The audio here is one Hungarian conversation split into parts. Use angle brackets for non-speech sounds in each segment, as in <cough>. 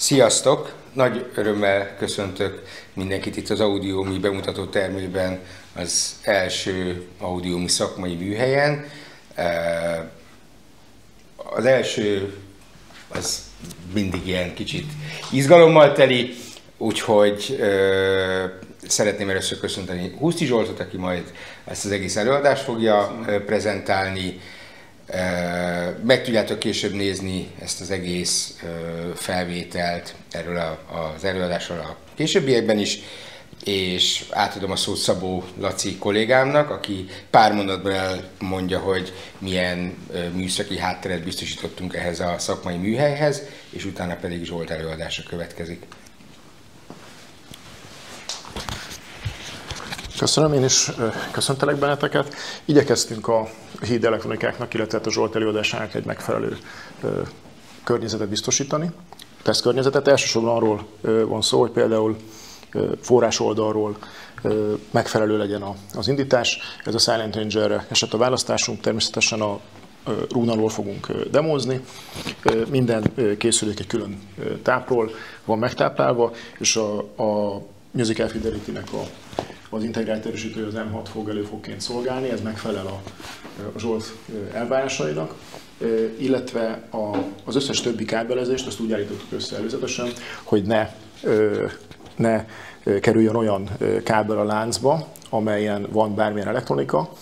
Sziasztok! Nagy örömmel köszöntök mindenkit itt az Audiomi bemutató termében, az első Audiomi szakmai műhelyen. Az első az mindig ilyen kicsit izgalommal teli, úgyhogy szeretném először köszönteni Huszti Zsoltot, aki majd ezt az egész előadást fogja prezentálni meg tudjátok később nézni ezt az egész felvételt erről az előadásról a későbbiekben is, és átadom a szót Szabó Laci kollégámnak, aki pár mondatban elmondja, hogy milyen műszaki hátteret biztosítottunk ehhez a szakmai műhelyhez, és utána pedig Zsolt előadása következik. Köszönöm, én is köszöntelek benneteket. Igyekeztünk a híd elektronikáknak, illetve hát a Zsolt előadásának egy megfelelő környezetet biztosítani, környezetet Elsősorban arról van szó, hogy például forrás oldalról megfelelő legyen az indítás. Ez a Silent Ranger eset a választásunk, természetesen a Runalról fogunk demozni. Minden készülék egy külön tápról van megtáplálva, és a, a Music Fidelity-nek a az integrált erősítő az M6 fog előfokként szolgálni, ez megfelel a, a Zsolt elvárásainak, illetve a, az összes többi kábelezést azt úgy állítottuk össze előzetesen, hogy ne, ne kerüljön olyan kábel a láncba, amelyen van bármilyen elektronika,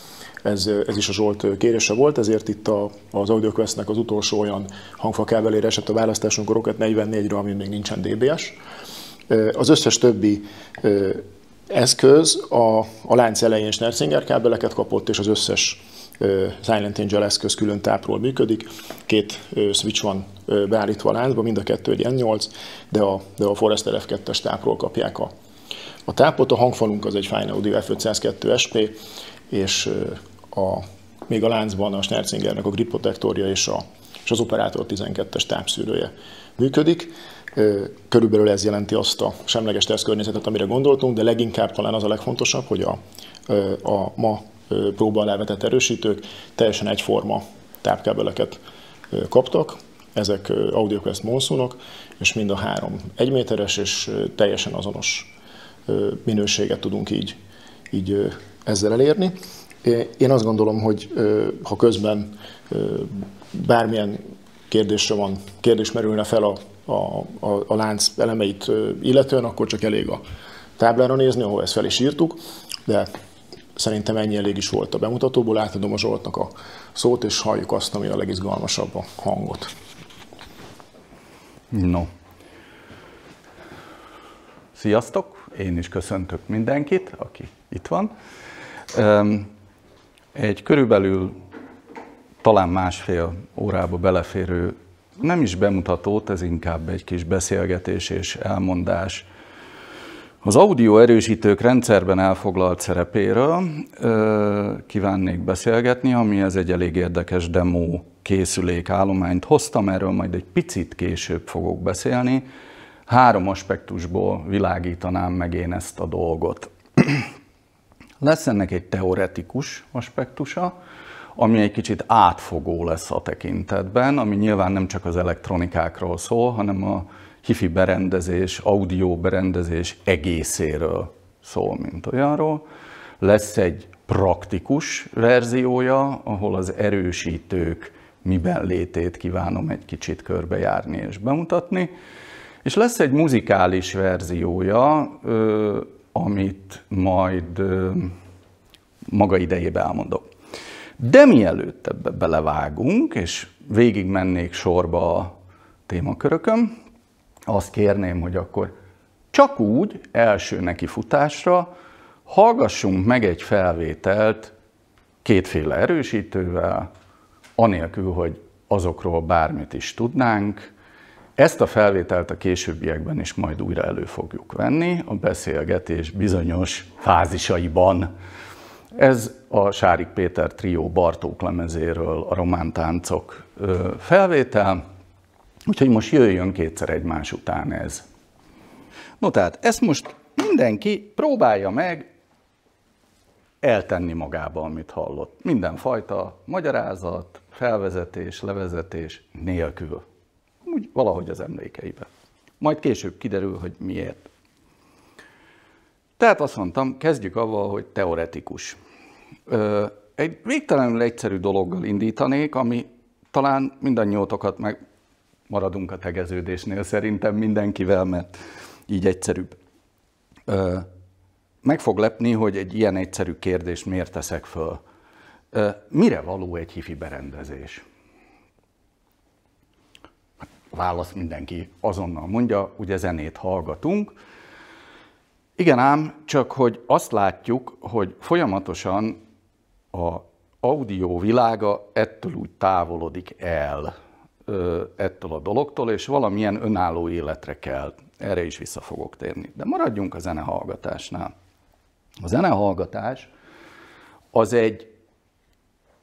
ez, ez is a Zsolt kérése volt, ezért itt a, az AudioQuest-nek az utolsó olyan kábelére esett a választásunk a Rocket 44-re, amin még nincsen DBS. Az összes többi eszköz a, a lánc elején Scherzinger kábeleket kapott, és az összes Silent Angel eszköz külön tápról működik. Két switch van beállítva a láncba, mind a kettő egy N8, de a, de a Forester F2-es tápról kapják a, a tápot. A hangfalunk az egy Fine Audio F502 SP, és a, még a láncban a Scherzingernek a grip protektorja és, a, és az operátor 12-es tápszűrője működik. Körülbelül ez jelenti azt a semleges tesztkörnyezetet, amire gondoltunk, de leginkább talán az a legfontosabb, hogy a, a ma próba alá vetett erősítők teljesen egyforma tápkábeleket kaptak, ezek AudioQuest monszunok, és mind a három egyméteres és teljesen azonos minőséget tudunk így, így ezzel elérni. Én azt gondolom, hogy ha közben bármilyen kérdésre van, kérdés merülne fel a a, a, a lánc elemeit illetően, akkor csak elég a táblára nézni, ahol ezt fel is írtuk, de szerintem ennyi elég is volt a bemutatóból. Átadom a Zsoltnak a szót, és halljuk azt, ami a legizgalmasabb a hangot. No. Sziasztok! Én is köszöntök mindenkit, aki itt van. Egy körülbelül talán másfél órába beleférő nem is bemutatót, ez inkább egy kis beszélgetés és elmondás. Az audio erősítők rendszerben elfoglalt szerepéről kívánnék beszélgetni, ami ez egy elég érdekes demo készülék állományt hoztam, erről majd egy picit később fogok beszélni. Három aspektusból világítanám meg én ezt a dolgot. <clears throat> Lesz ennek egy teoretikus aspektusa, ami egy kicsit átfogó lesz a tekintetben, ami nyilván nem csak az elektronikákról szól, hanem a hifi berendezés, audio berendezés egészéről szól, mint olyanról. Lesz egy praktikus verziója, ahol az erősítők miben létét kívánom egy kicsit körbejárni és bemutatni. És lesz egy muzikális verziója, amit majd maga idejében elmondok. De mielőtt ebbe belevágunk, és végig mennék sorba a témakörökön, azt kérném, hogy akkor csak úgy első neki futásra hallgassunk meg egy felvételt kétféle erősítővel, anélkül, hogy azokról bármit is tudnánk. Ezt a felvételt a későbbiekben is majd újra elő fogjuk venni a beszélgetés bizonyos fázisaiban. Ez a Sárik Péter trió Bartók lemezéről a román táncok felvétel, úgyhogy most jöjjön kétszer egymás után ez. No tehát ezt most mindenki próbálja meg eltenni magába, amit hallott. Mindenfajta magyarázat, felvezetés, levezetés nélkül. Úgy valahogy az emlékeibe. Majd később kiderül, hogy miért. Tehát azt mondtam, kezdjük avval, hogy teoretikus. Egy végtelenül egyszerű dologgal indítanék, ami talán mindannyiótokat meg maradunk a tegeződésnél szerintem mindenkivel, mert így egyszerűbb. Meg fog lepni, hogy egy ilyen egyszerű kérdés miért teszek föl. Mire való egy hifi berendezés? Válasz mindenki azonnal mondja, ugye zenét hallgatunk. Igen ám, csak hogy azt látjuk, hogy folyamatosan a audio világa ettől úgy távolodik el ettől a dologtól, és valamilyen önálló életre kell. Erre is vissza fogok térni. De maradjunk a zenehallgatásnál. A zenehallgatás az egy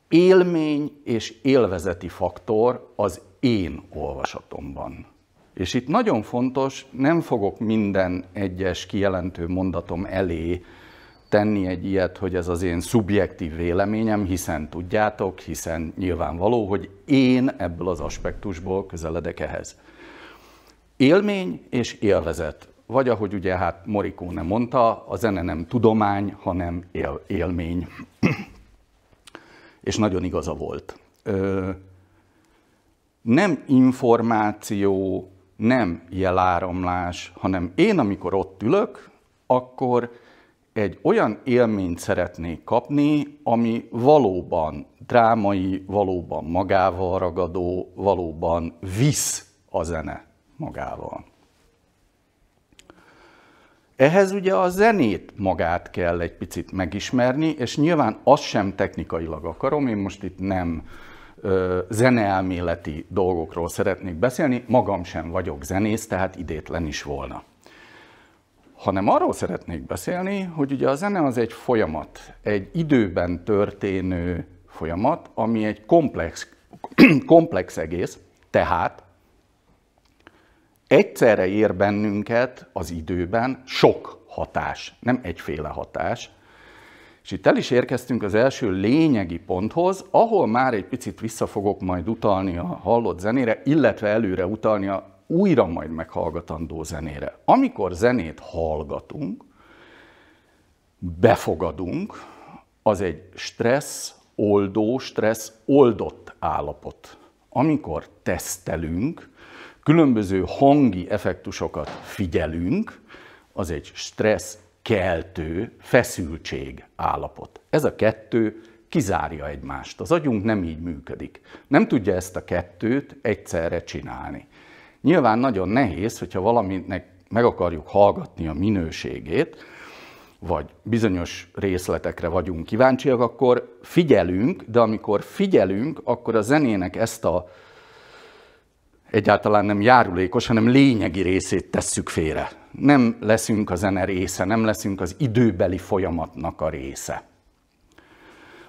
élmény és élvezeti faktor az én olvasatomban. És itt nagyon fontos, nem fogok minden egyes kijelentő mondatom elé tenni egy ilyet, hogy ez az én szubjektív véleményem, hiszen tudjátok, hiszen nyilvánvaló, hogy én ebből az aspektusból közeledek ehhez. Élmény és élvezet. Vagy ahogy ugye hát nem mondta, a zene nem tudomány, hanem él, élmény. <clears throat> és nagyon igaza volt. Ö, nem információ, nem jeláramlás, hanem én, amikor ott ülök, akkor egy olyan élményt szeretnék kapni, ami valóban drámai, valóban magával ragadó, valóban visz a zene magával. Ehhez ugye a zenét magát kell egy picit megismerni, és nyilván azt sem technikailag akarom, én most itt nem ö, zeneelméleti dolgokról szeretnék beszélni, magam sem vagyok zenész, tehát idétlen is volna hanem arról szeretnék beszélni, hogy ugye a zene az egy folyamat, egy időben történő folyamat, ami egy komplex, <clears throat> komplex egész, tehát egyszerre ér bennünket az időben sok hatás, nem egyféle hatás. És itt el is érkeztünk az első lényegi ponthoz, ahol már egy picit vissza fogok majd utalni a hallott zenére, illetve előre utalni a újra majd meghallgatandó zenére. Amikor zenét hallgatunk, befogadunk, az egy stressz oldó, stressz oldott állapot. Amikor tesztelünk, különböző hangi effektusokat figyelünk, az egy stressz keltő, feszültség állapot. Ez a kettő kizárja egymást. Az agyunk nem így működik. Nem tudja ezt a kettőt egyszerre csinálni. Nyilván nagyon nehéz, hogyha valaminek meg akarjuk hallgatni a minőségét, vagy bizonyos részletekre vagyunk kíváncsiak, akkor figyelünk, de amikor figyelünk, akkor a zenének ezt a egyáltalán nem járulékos, hanem lényegi részét tesszük félre. Nem leszünk a zene része, nem leszünk az időbeli folyamatnak a része.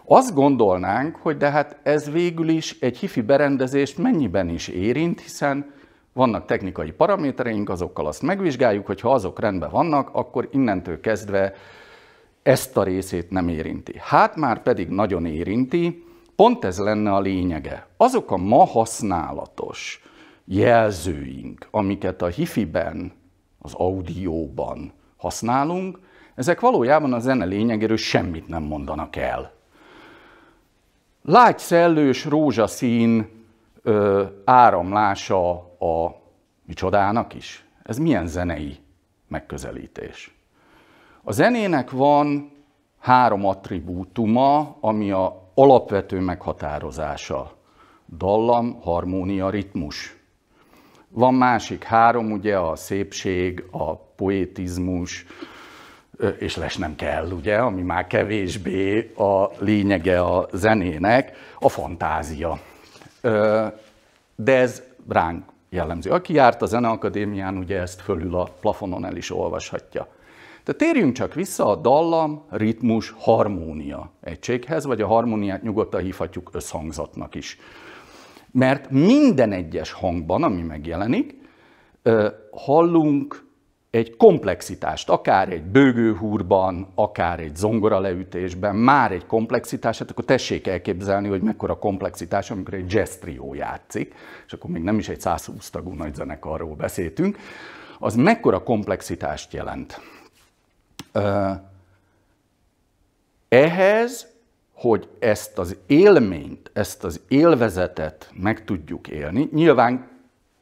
Azt gondolnánk, hogy de hát ez végül is egy hifi berendezést mennyiben is érint, hiszen vannak technikai paramétereink, azokkal azt megvizsgáljuk, hogy ha azok rendben vannak, akkor innentől kezdve ezt a részét nem érinti. Hát már pedig nagyon érinti, pont ez lenne a lényege. Azok a ma használatos jelzőink, amiket a hifiben, az audióban használunk, ezek valójában a zene lényegéről semmit nem mondanak el. Lágy szellős rózsaszín ö, áramlása a micsodának is? Ez milyen zenei megközelítés? A zenének van három attribútuma, ami a alapvető meghatározása. Dallam, harmónia, ritmus. Van másik három, ugye a szépség, a poétizmus, és les nem kell, ugye, ami már kevésbé a lényege a zenének, a fantázia. De ez ránk jellemző. Aki járt a Zeneakadémián, ugye ezt fölül a plafonon el is olvashatja. De térjünk csak vissza a dallam, ritmus, harmónia egységhez, vagy a harmóniát nyugodtan hívhatjuk összhangzatnak is. Mert minden egyes hangban, ami megjelenik, hallunk egy komplexitást, akár egy bőgőhúrban, akár egy zongora leütésben, már egy komplexitás, hát akkor tessék elképzelni, hogy mekkora komplexitás, amikor egy jazz trió játszik, és akkor még nem is egy 120 tagú nagy zenekarról beszéltünk, az mekkora komplexitást jelent. Ehhez, hogy ezt az élményt, ezt az élvezetet meg tudjuk élni, nyilván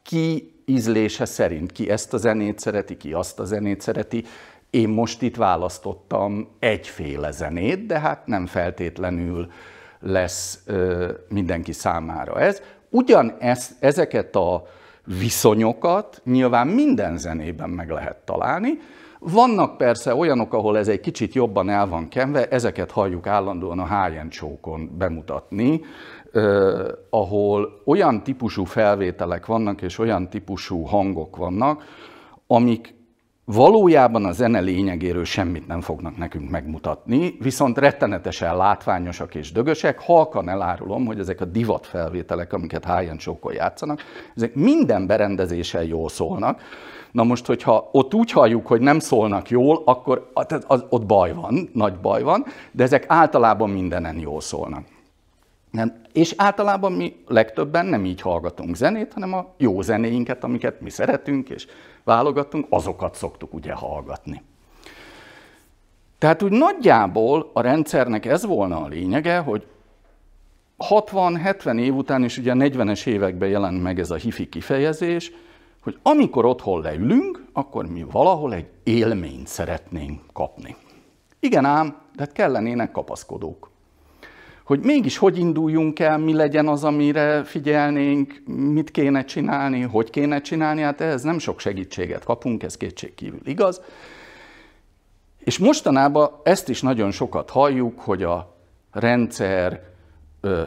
ki ízlése szerint, ki ezt a zenét szereti, ki azt a zenét szereti. Én most itt választottam egyféle zenét, de hát nem feltétlenül lesz ö, mindenki számára ez. Ugyan ez, ezeket a viszonyokat nyilván minden zenében meg lehet találni, vannak persze olyanok, ahol ez egy kicsit jobban el van kenve, ezeket halljuk állandóan a high csókon bemutatni, eh, ahol olyan típusú felvételek vannak és olyan típusú hangok vannak, amik Valójában a zene lényegéről semmit nem fognak nekünk megmutatni, viszont rettenetesen látványosak és dögösek. Halkan elárulom, hogy ezek a divat felvételek, amiket Hájan sokkal játszanak, ezek minden berendezéssel jól szólnak. Na most, hogyha ott úgy halljuk, hogy nem szólnak jól, akkor az, az, ott baj van, nagy baj van, de ezek általában mindenen jól szólnak. Nem. És általában mi legtöbben nem így hallgatunk zenét, hanem a jó zenéinket, amiket mi szeretünk és válogatunk, azokat szoktuk ugye hallgatni. Tehát úgy nagyjából a rendszernek ez volna a lényege, hogy 60-70 év után, és ugye a 40-es években jelent meg ez a hifi kifejezés, hogy amikor otthon leülünk, akkor mi valahol egy élményt szeretnénk kapni. Igen ám, de hát kellenének kapaszkodók hogy mégis hogy induljunk el, mi legyen az, amire figyelnénk, mit kéne csinálni, hogy kéne csinálni, hát ehhez nem sok segítséget kapunk, ez kívül igaz. És mostanában ezt is nagyon sokat halljuk, hogy a rendszer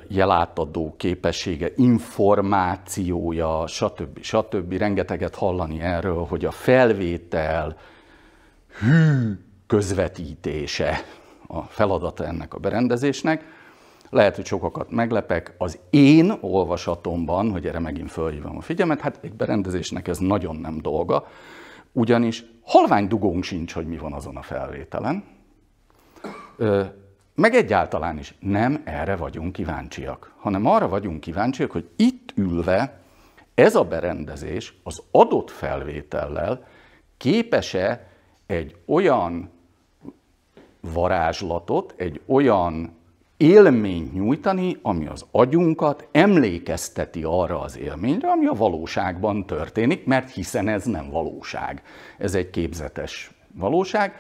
jelátadó képessége, információja, stb. stb. Rengeteget hallani erről, hogy a felvétel hű közvetítése a feladata ennek a berendezésnek lehet, hogy sokakat meglepek, az én olvasatomban, hogy erre megint fölhívom a figyelmet, hát egy berendezésnek ez nagyon nem dolga, ugyanis halvány dugónk sincs, hogy mi van azon a felvételen, meg egyáltalán is nem erre vagyunk kíváncsiak, hanem arra vagyunk kíváncsiak, hogy itt ülve ez a berendezés az adott felvétellel képes-e egy olyan varázslatot, egy olyan élményt nyújtani, ami az agyunkat emlékezteti arra az élményre, ami a valóságban történik, mert hiszen ez nem valóság. Ez egy képzetes valóság.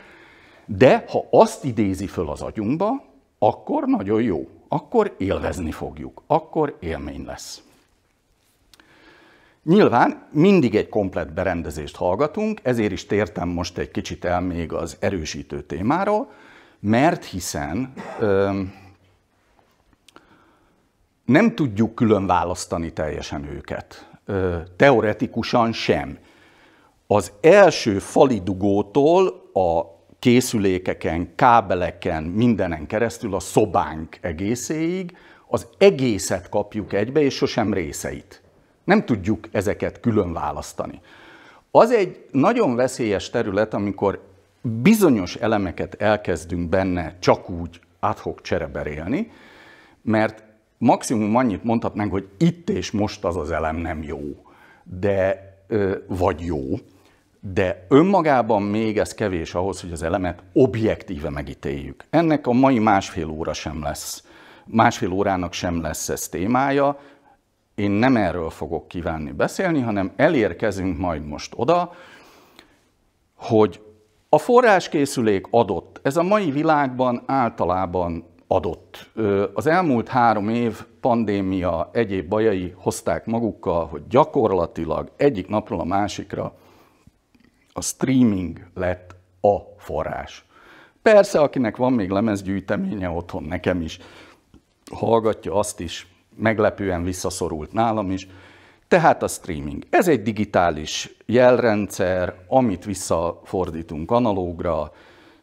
De ha azt idézi föl az agyunkba, akkor nagyon jó, akkor élvezni fogjuk, akkor élmény lesz. Nyilván mindig egy komplet berendezést hallgatunk, ezért is tértem most egy kicsit el még az erősítő témáról, mert hiszen... Ö, nem tudjuk külön választani teljesen őket. Teoretikusan sem. Az első fali dugótól a készülékeken, kábeleken, mindenen keresztül a szobánk egészéig az egészet kapjuk egybe, és sosem részeit. Nem tudjuk ezeket külön választani. Az egy nagyon veszélyes terület, amikor bizonyos elemeket elkezdünk benne csak úgy adhok csereberélni, mert maximum annyit mondhatnánk, hogy itt és most az az elem nem jó, de vagy jó, de önmagában még ez kevés ahhoz, hogy az elemet objektíve megítéljük. Ennek a mai másfél óra sem lesz, másfél órának sem lesz ez témája, én nem erről fogok kívánni beszélni, hanem elérkezünk majd most oda, hogy a forráskészülék adott. Ez a mai világban általában adott. Az elmúlt három év pandémia egyéb bajai hozták magukkal, hogy gyakorlatilag egyik napról a másikra a streaming lett a forrás. Persze, akinek van még lemezgyűjteménye otthon, nekem is, hallgatja azt is, meglepően visszaszorult nálam is. Tehát a streaming. Ez egy digitális jelrendszer, amit visszafordítunk analógra,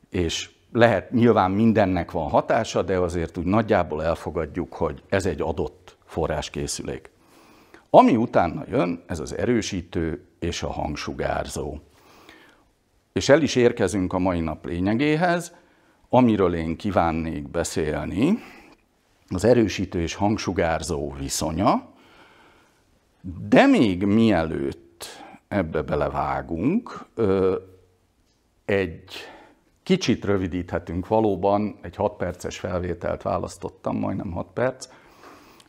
és lehet, nyilván mindennek van hatása, de azért úgy nagyjából elfogadjuk, hogy ez egy adott forráskészülék. Ami utána jön, ez az erősítő és a hangsugárzó. És el is érkezünk a mai nap lényegéhez, amiről én kívánnék beszélni, az erősítő és hangsugárzó viszonya, de még mielőtt ebbe belevágunk, egy Kicsit rövidíthetünk valóban, egy 6 perces felvételt választottam, majdnem 6 perc.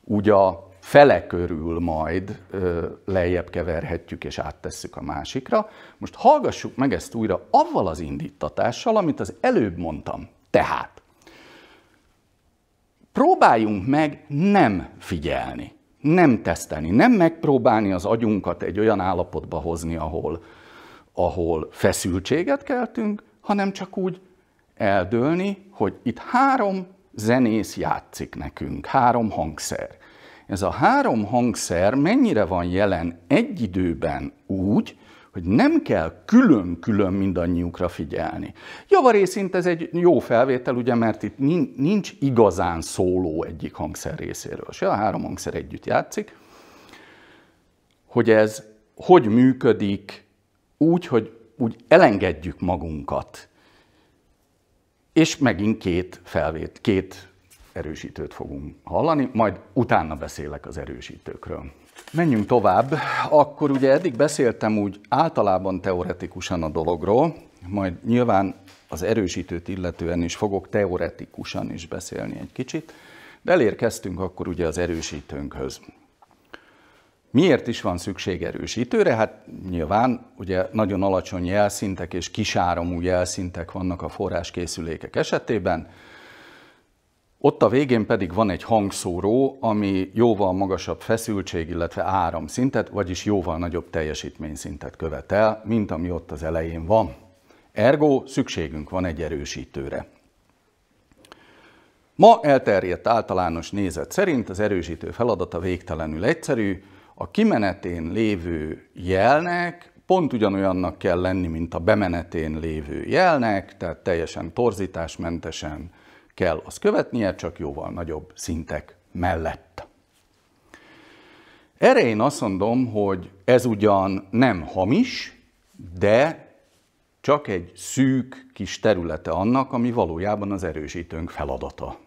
Úgy a fele körül majd ö, lejjebb keverhetjük és áttesszük a másikra. Most hallgassuk meg ezt újra avval az indítatással, amit az előbb mondtam. Tehát próbáljunk meg nem figyelni, nem tesztelni, nem megpróbálni az agyunkat egy olyan állapotba hozni, ahol, ahol feszültséget keltünk, hanem csak úgy eldőlni, hogy itt három zenész játszik nekünk, három hangszer. Ez a három hangszer mennyire van jelen egy időben úgy, hogy nem kell külön-külön mindannyiukra figyelni. Javarészint ez egy jó felvétel, ugye, mert itt nincs igazán szóló egyik hangszer részéről, se a három hangszer együtt játszik, hogy ez hogy működik úgy, hogy úgy elengedjük magunkat. És megint két felvét, két erősítőt fogunk hallani, majd utána beszélek az erősítőkről. Menjünk tovább. Akkor ugye eddig beszéltem úgy általában teoretikusan a dologról, majd nyilván az erősítőt illetően is fogok teoretikusan is beszélni egy kicsit, de elérkeztünk akkor ugye az erősítőnkhöz. Miért is van szükség erősítőre? Hát nyilván ugye nagyon alacsony jelszintek és kisáramú jelszintek vannak a forráskészülékek esetében, ott a végén pedig van egy hangszóró, ami jóval magasabb feszültség, illetve áramszintet, vagyis jóval nagyobb teljesítményszintet követel, mint ami ott az elején van. Ergo szükségünk van egy erősítőre. Ma elterjedt általános nézet szerint az erősítő feladata végtelenül egyszerű, a kimenetén lévő jelnek pont ugyanolyannak kell lenni, mint a bemenetén lévő jelnek, tehát teljesen torzításmentesen kell azt követnie, csak jóval nagyobb szintek mellett. Erre én azt mondom, hogy ez ugyan nem hamis, de csak egy szűk kis területe annak, ami valójában az erősítőnk feladata.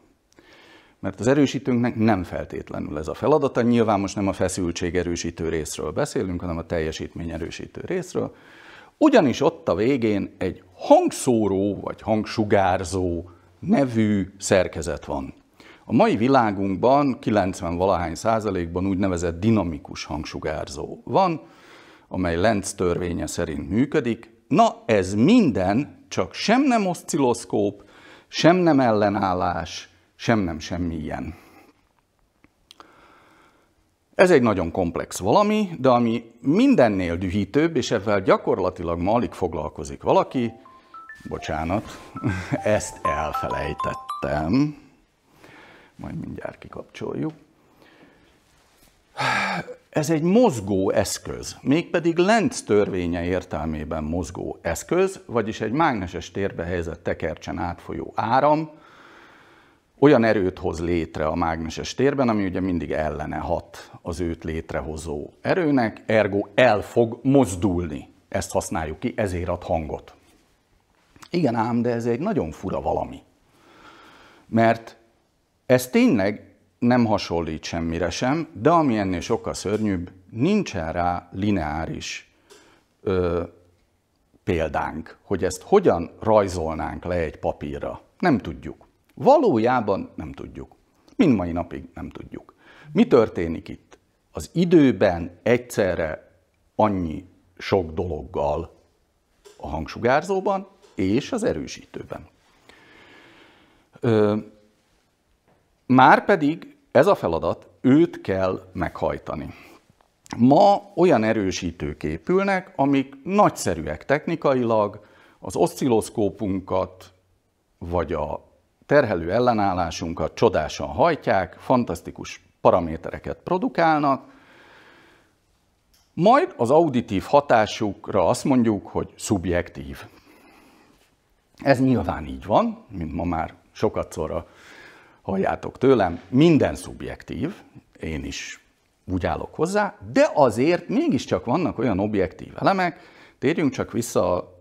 Mert az erősítőnknek nem feltétlenül ez a feladata. Nyilván most nem a feszültség erősítő részről beszélünk, hanem a teljesítmény erősítő részről. Ugyanis ott a végén egy hangszóró vagy hangsugárzó nevű szerkezet van. A mai világunkban 90-valahány százalékban úgynevezett dinamikus hangsugárzó van, amely Lenz törvénye szerint működik. Na ez minden, csak sem nem oszcilloszkóp, sem nem ellenállás, sem nem semmilyen. Ez egy nagyon komplex valami, de ami mindennél dühítőbb, és ebben gyakorlatilag ma alig foglalkozik valaki, bocsánat, <laughs> ezt elfelejtettem, majd mindjárt kikapcsoljuk. Ez egy mozgó eszköz, mégpedig Lenz törvénye értelmében mozgó eszköz, vagyis egy mágneses térbe helyezett tekercsen átfolyó áram, olyan erőt hoz létre a mágneses térben, ami ugye mindig ellene hat az őt létrehozó erőnek, ergo el fog mozdulni. Ezt használjuk ki, ezért ad hangot. Igen ám, de ez egy nagyon fura valami. Mert ez tényleg nem hasonlít semmire sem, de ami ennél sokkal szörnyűbb, nincsen rá lineáris ö, példánk, hogy ezt hogyan rajzolnánk le egy papírra. Nem tudjuk. Valójában nem tudjuk. Mind mai napig nem tudjuk. Mi történik itt? Az időben egyszerre annyi sok dologgal a hangsugárzóban és az erősítőben. Márpedig már pedig ez a feladat őt kell meghajtani. Ma olyan erősítők épülnek, amik nagyszerűek technikailag, az oszcilloszkópunkat, vagy a terhelő ellenállásunkat csodásan hajtják, fantasztikus paramétereket produkálnak, majd az auditív hatásukra azt mondjuk, hogy szubjektív. Ez nyilván így van, mint ma már sokat szorra halljátok tőlem, minden szubjektív, én is úgy állok hozzá, de azért mégiscsak vannak olyan objektív elemek, térjünk csak vissza a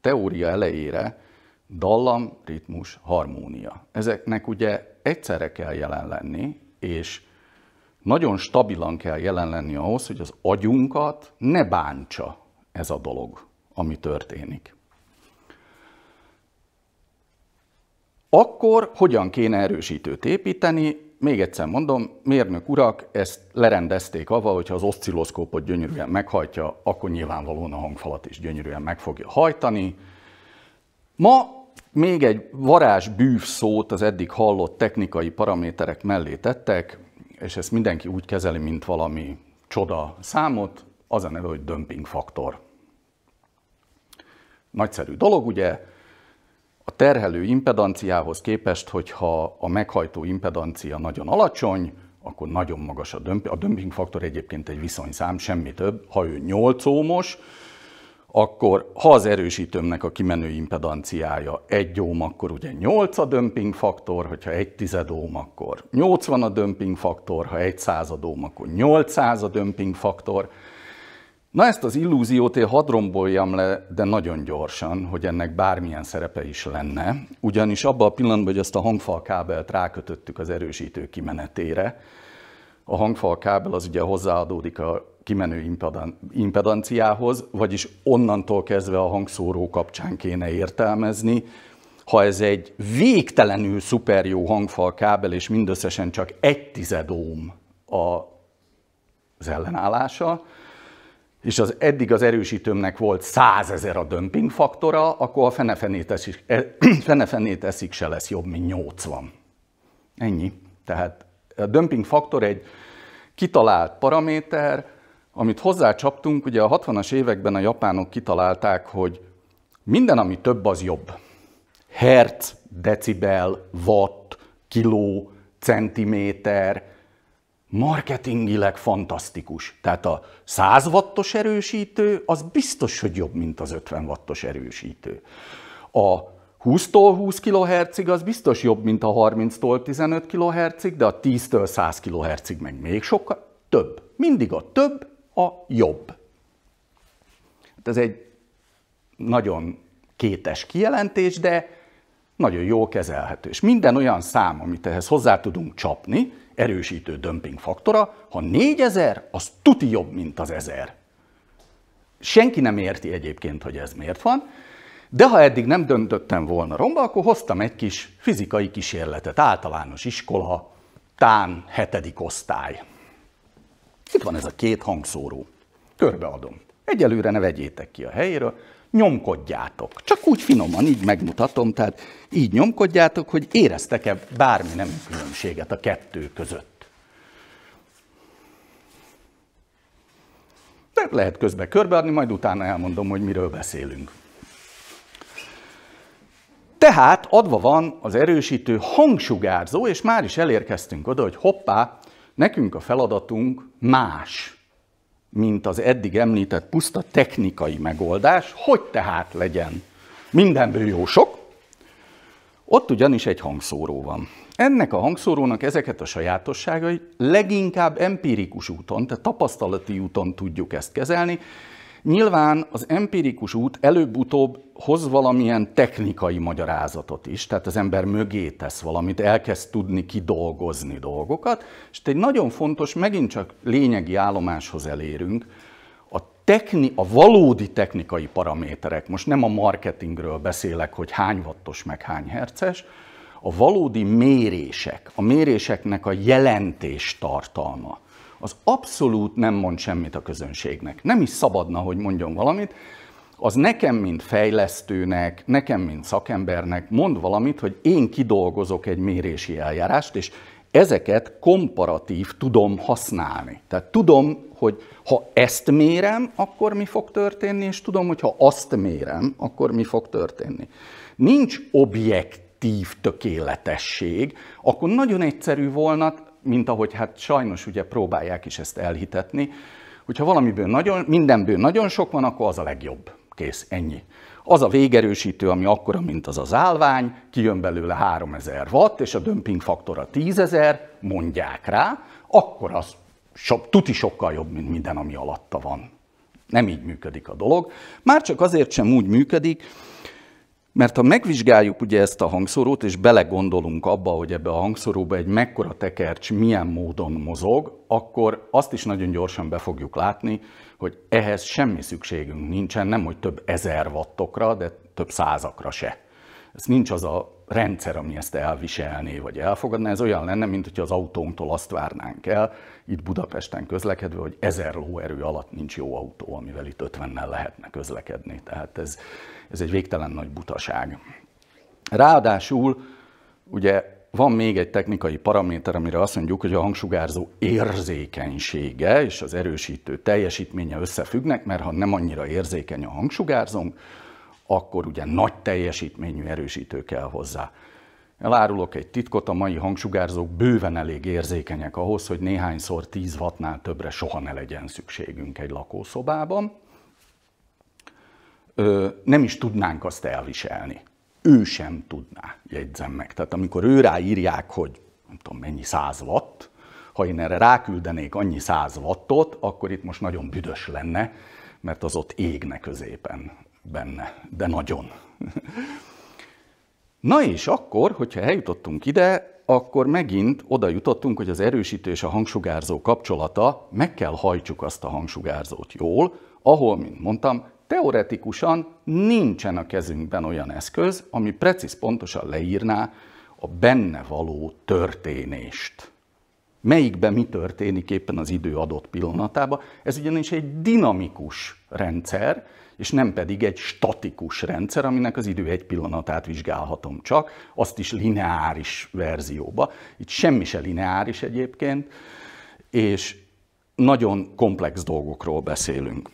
teória elejére, dallam, ritmus, harmónia. Ezeknek ugye egyszerre kell jelen lenni, és nagyon stabilan kell jelen lenni ahhoz, hogy az agyunkat ne bántsa ez a dolog, ami történik. Akkor hogyan kéne erősítőt építeni? Még egyszer mondom, mérnök urak ezt lerendezték avval, hogyha az oszcilloszkópot gyönyörűen meghajtja, akkor nyilvánvalóan a hangfalat is gyönyörűen meg fogja hajtani. Ma még egy varázs bűv szót az eddig hallott technikai paraméterek mellé tettek, és ezt mindenki úgy kezeli, mint valami csoda számot, az a neve, hogy dömping faktor. Nagyszerű dolog, ugye? A terhelő impedanciához képest, hogyha a meghajtó impedancia nagyon alacsony, akkor nagyon magas a dömping. A dömping faktor egyébként egy viszonyszám, semmi több. Ha ő 8 ómos, akkor ha az erősítőmnek a kimenő impedanciája 1 ohm, akkor ugye 8 a dömping faktor, hogyha 1 tized ohm, akkor 80 a dömping faktor, ha 1 század ohm, akkor 800 a dömping faktor. Na ezt az illúziót én hadd romboljam le, de nagyon gyorsan, hogy ennek bármilyen szerepe is lenne, ugyanis abban a pillanatban, hogy ezt a hangfalkábelt rákötöttük az erősítő kimenetére, a hangfal kábel az ugye hozzáadódik a kimenő impedanciához, vagyis onnantól kezdve a hangszóró kapcsán kéne értelmezni. Ha ez egy végtelenül szuper jó hangfal kábel, és mindösszesen csak egy tized ohm az ellenállása, és az eddig az erősítőmnek volt százezer a dömping faktora, akkor a fenefenét eszik, e, <clears throat> fene eszik se lesz jobb, mint 80. Ennyi. Tehát a dömping faktor egy kitalált paraméter, amit hozzácsaptunk, ugye a 60-as években a japánok kitalálták, hogy minden, ami több, az jobb. Herc, decibel, watt, kiló, centiméter, marketingileg fantasztikus. Tehát a 100 wattos erősítő az biztos, hogy jobb, mint az 50 wattos erősítő. A 20-tól 20 kHz-ig az biztos jobb, mint a 30-tól 15 kHz-ig, de a 10-től 100 kHz-ig meg még sokkal több. Mindig a több a jobb. Hát ez egy nagyon kétes kijelentés, de nagyon jól kezelhető. És minden olyan szám, amit ehhez hozzá tudunk csapni, erősítő dömping faktora, ha 4000, az tuti jobb, mint az 1000. Senki nem érti egyébként, hogy ez miért van, de ha eddig nem döntöttem volna romba, akkor hoztam egy kis fizikai kísérletet, általános iskola, tán hetedik osztály. Itt van ez a két hangszóró. Körbeadom. Egyelőre ne vegyétek ki a helyéről, nyomkodjátok. Csak úgy finoman, így megmutatom, tehát így nyomkodjátok, hogy éreztek-e bármi nem különbséget a kettő között. De lehet közben körbeadni, majd utána elmondom, hogy miről beszélünk. Tehát adva van az erősítő hangsugárzó, és már is elérkeztünk oda, hogy hoppá, nekünk a feladatunk más, mint az eddig említett puszta technikai megoldás, hogy tehát legyen mindenből jó sok. Ott ugyanis egy hangszóró van. Ennek a hangszórónak ezeket a sajátosságai leginkább empirikus úton, tehát tapasztalati úton tudjuk ezt kezelni, Nyilván az empirikus út előbb-utóbb hoz valamilyen technikai magyarázatot is, tehát az ember mögé tesz valamit, elkezd tudni kidolgozni dolgokat, és egy nagyon fontos, megint csak lényegi állomáshoz elérünk, a, techni, a valódi technikai paraméterek, most nem a marketingről beszélek, hogy hány wattos meg hány herces, a valódi mérések, a méréseknek a jelentés tartalma az abszolút nem mond semmit a közönségnek. Nem is szabadna, hogy mondjon valamit, az nekem, mint fejlesztőnek, nekem, mint szakembernek mond valamit, hogy én kidolgozok egy mérési eljárást, és ezeket komparatív tudom használni. Tehát tudom, hogy ha ezt mérem, akkor mi fog történni, és tudom, hogy ha azt mérem, akkor mi fog történni. Nincs objektív tökéletesség, akkor nagyon egyszerű volna mint ahogy hát sajnos ugye próbálják is ezt elhitetni, hogyha valamiből nagyon, mindenből nagyon sok van, akkor az a legjobb. Kész, ennyi. Az a végerősítő, ami akkora, mint az az állvány, kijön belőle 3000 watt, és a dömping faktora 10.000, mondják rá, akkor az so, tuti sokkal jobb, mint minden, ami alatta van. Nem így működik a dolog. Már csak azért sem úgy működik, mert ha megvizsgáljuk ugye ezt a hangszorót, és belegondolunk abba, hogy ebbe a hangszoróba egy mekkora tekercs milyen módon mozog, akkor azt is nagyon gyorsan be fogjuk látni, hogy ehhez semmi szükségünk nincsen, nem hogy több ezer wattokra, de több százakra se. Ez nincs az a rendszer, ami ezt elviselné vagy elfogadná, ez olyan lenne, mint hogyha az autónktól azt várnánk el, itt Budapesten közlekedve, hogy ezer lóerő alatt nincs jó autó, amivel itt 50-nel lehetne közlekedni. Tehát ez, ez egy végtelen nagy butaság. Ráadásul ugye van még egy technikai paraméter, amire azt mondjuk, hogy a hangsugárzó érzékenysége és az erősítő teljesítménye összefüggnek, mert ha nem annyira érzékeny a hangsugárzónk, akkor ugye nagy teljesítményű erősítő kell hozzá. Elárulok egy titkot, a mai hangsugárzók bőven elég érzékenyek ahhoz, hogy néhányszor 10 wattnál többre soha ne legyen szükségünk egy lakószobában. Ö, nem is tudnánk azt elviselni. Ő sem tudná, jegyzem meg. Tehát amikor ő ráírják, hogy nem tudom mennyi 100 watt, ha én erre ráküldenék annyi 100 wattot, akkor itt most nagyon büdös lenne, mert az ott égne középen benne, de nagyon. Na és akkor, hogyha eljutottunk ide, akkor megint oda jutottunk, hogy az erősítő és a hangsugárzó kapcsolata, meg kell hajtsuk azt a hangsugárzót jól, ahol, mint mondtam, teoretikusan nincsen a kezünkben olyan eszköz, ami precíz pontosan leírná a benne való történést. Melyikben mi történik éppen az idő adott pillanatában? Ez ugyanis egy dinamikus rendszer, és nem pedig egy statikus rendszer, aminek az idő egy pillanatát vizsgálhatom csak, azt is lineáris verzióba. Itt semmi se lineáris egyébként, és nagyon komplex dolgokról beszélünk.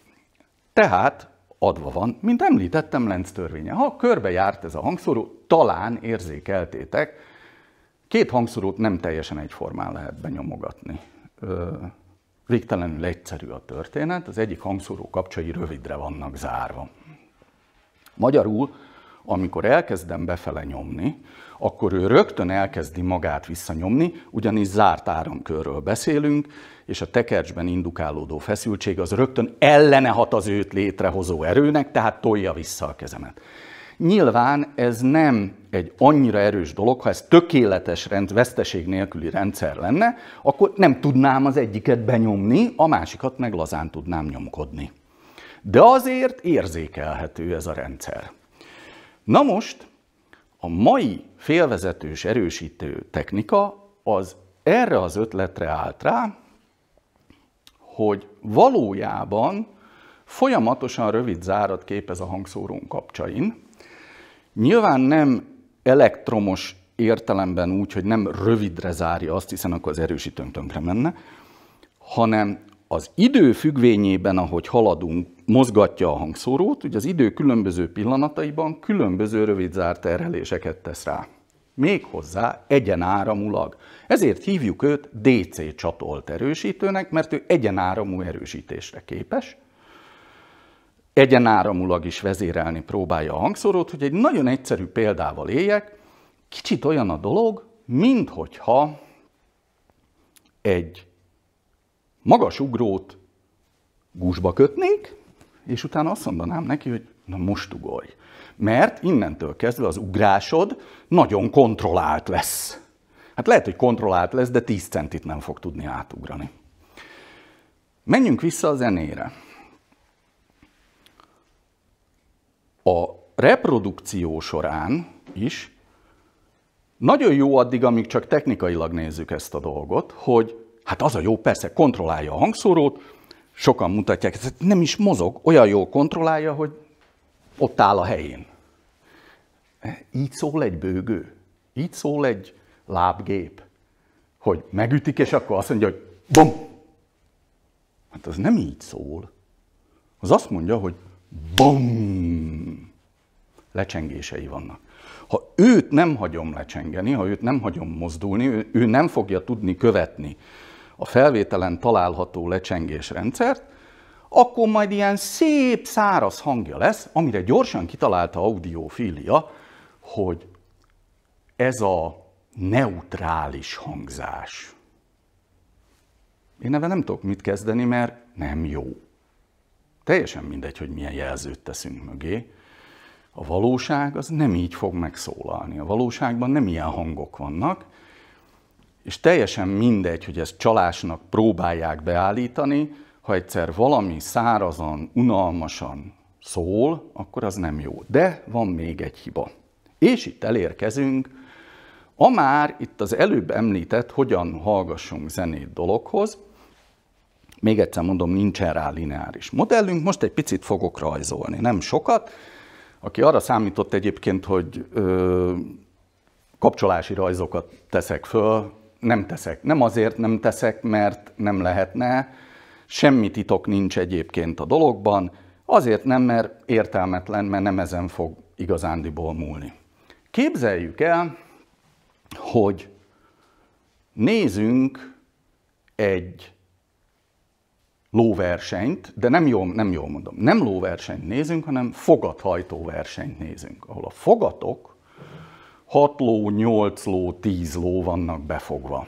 Tehát adva van, mint említettem, Lenz törvénye. Ha körbe járt ez a hangszóró, talán érzékeltétek, két hangszórót nem teljesen egyformán lehet benyomogatni. Végtelenül egyszerű a történet, az egyik hangszóró kapcsai rövidre vannak zárva. Magyarul, amikor elkezdem befele nyomni, akkor ő rögtön elkezdi magát visszanyomni, ugyanis zárt áramkörről beszélünk, és a tekercsben indukálódó feszültség az rögtön ellene hat az őt létrehozó erőnek, tehát tolja vissza a kezemet. Nyilván ez nem egy annyira erős dolog, ha ez tökéletes rend, veszteség nélküli rendszer lenne, akkor nem tudnám az egyiket benyomni, a másikat meg lazán tudnám nyomkodni. De azért érzékelhető ez a rendszer. Na most, a mai félvezetős erősítő technika az erre az ötletre állt rá, hogy valójában folyamatosan rövid zárat képez a hangszórón kapcsain. Nyilván nem elektromos értelemben úgy, hogy nem rövidre zárja azt, hiszen akkor az erősítőnk tönkre menne, hanem az idő függvényében, ahogy haladunk, mozgatja a hangszórót, ugye az idő különböző pillanataiban különböző rövid zárt terheléseket tesz rá. Méghozzá egyenáramulag. Ezért hívjuk őt DC csatolt erősítőnek, mert ő egyenáramú erősítésre képes, egyenáramulag is vezérelni próbálja a hangszorót, hogy egy nagyon egyszerű példával éljek, kicsit olyan a dolog, minthogyha egy magas ugrót gúzsba kötnék, és utána azt mondanám neki, hogy na most ugolj. Mert innentől kezdve az ugrásod nagyon kontrollált lesz. Hát lehet, hogy kontrollált lesz, de 10 centit nem fog tudni átugrani. Menjünk vissza a zenére. A reprodukció során is nagyon jó addig, amíg csak technikailag nézzük ezt a dolgot, hogy hát az a jó, persze kontrollálja a hangszórót, sokan mutatják, ez nem is mozog, olyan jól kontrollálja, hogy ott áll a helyén. Így szól egy bőgő, így szól egy lábgép, hogy megütik, és akkor azt mondja, hogy bum! Hát az nem így szól. Az azt mondja, hogy bum, Lecsengései vannak. Ha őt nem hagyom lecsengeni, ha őt nem hagyom mozdulni, ő, ő nem fogja tudni követni a felvételen található lecsengésrendszert, akkor majd ilyen szép, száraz hangja lesz, amire gyorsan kitalálta audiofília, hogy ez a neutrális hangzás. Én ebben nem tudok mit kezdeni, mert nem jó. Teljesen mindegy, hogy milyen jelzőt teszünk mögé. A valóság az nem így fog megszólalni. A valóságban nem ilyen hangok vannak, és teljesen mindegy, hogy ezt csalásnak próbálják beállítani, ha egyszer valami szárazan, unalmasan szól, akkor az nem jó. De van még egy hiba. És itt elérkezünk a már itt az előbb említett hogyan hallgassunk zenét dologhoz, még egyszer mondom, nincsen rá lineáris modellünk, most egy picit fogok rajzolni, nem sokat. Aki arra számított egyébként, hogy ö, kapcsolási rajzokat teszek föl, nem teszek. Nem azért nem teszek, mert nem lehetne, semmi titok nincs egyébként a dologban, azért nem, mert értelmetlen, mert nem ezen fog igazándiból múlni. Képzeljük el, hogy nézünk egy lóversenyt, de nem jól, nem jól mondom, nem lóversenyt nézünk, hanem fogathajtó versenyt nézünk, ahol a fogatok 6 ló, 8 ló, 10 ló vannak befogva.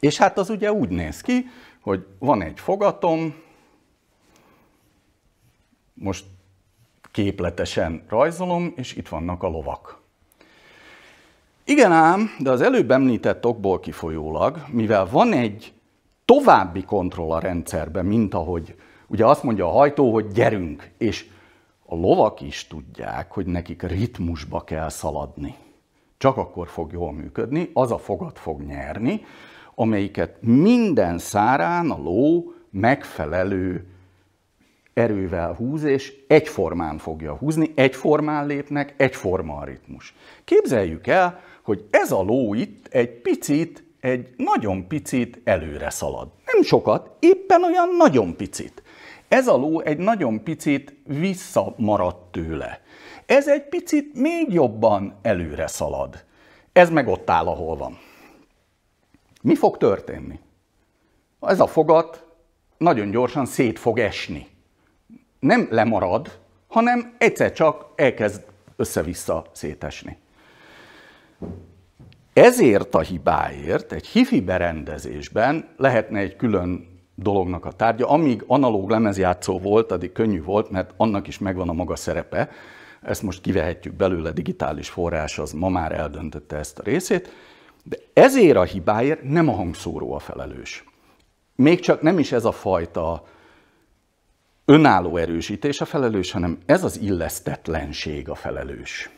És hát az ugye úgy néz ki, hogy van egy fogatom, most képletesen rajzolom, és itt vannak a lovak. Igen ám, de az előbb említett okból kifolyólag, mivel van egy további kontroll a rendszerbe, mint ahogy ugye azt mondja a hajtó, hogy gyerünk, és a lovak is tudják, hogy nekik ritmusba kell szaladni. Csak akkor fog jól működni, az a fogat fog nyerni, amelyiket minden szárán a ló megfelelő erővel húz, és egyformán fogja húzni, egyformán lépnek, egyforma a ritmus. Képzeljük el, hogy ez a ló itt egy picit egy nagyon picit előre szalad. Nem sokat, éppen olyan nagyon picit. Ez a ló egy nagyon picit visszamaradt tőle. Ez egy picit még jobban előre szalad. Ez meg ott áll, ahol van. Mi fog történni? Ez a fogat nagyon gyorsan szét fog esni. Nem lemarad, hanem egyszer csak elkezd össze-vissza szétesni. Ezért a hibáért egy hifi berendezésben lehetne egy külön dolognak a tárgya. Amíg analóg lemezjátszó volt, addig könnyű volt, mert annak is megvan a maga szerepe. Ezt most kivehetjük belőle, digitális forrás az ma már eldöntötte ezt a részét. De ezért a hibáért nem a hangszóró a felelős. Még csak nem is ez a fajta önálló erősítés a felelős, hanem ez az illesztetlenség a felelős.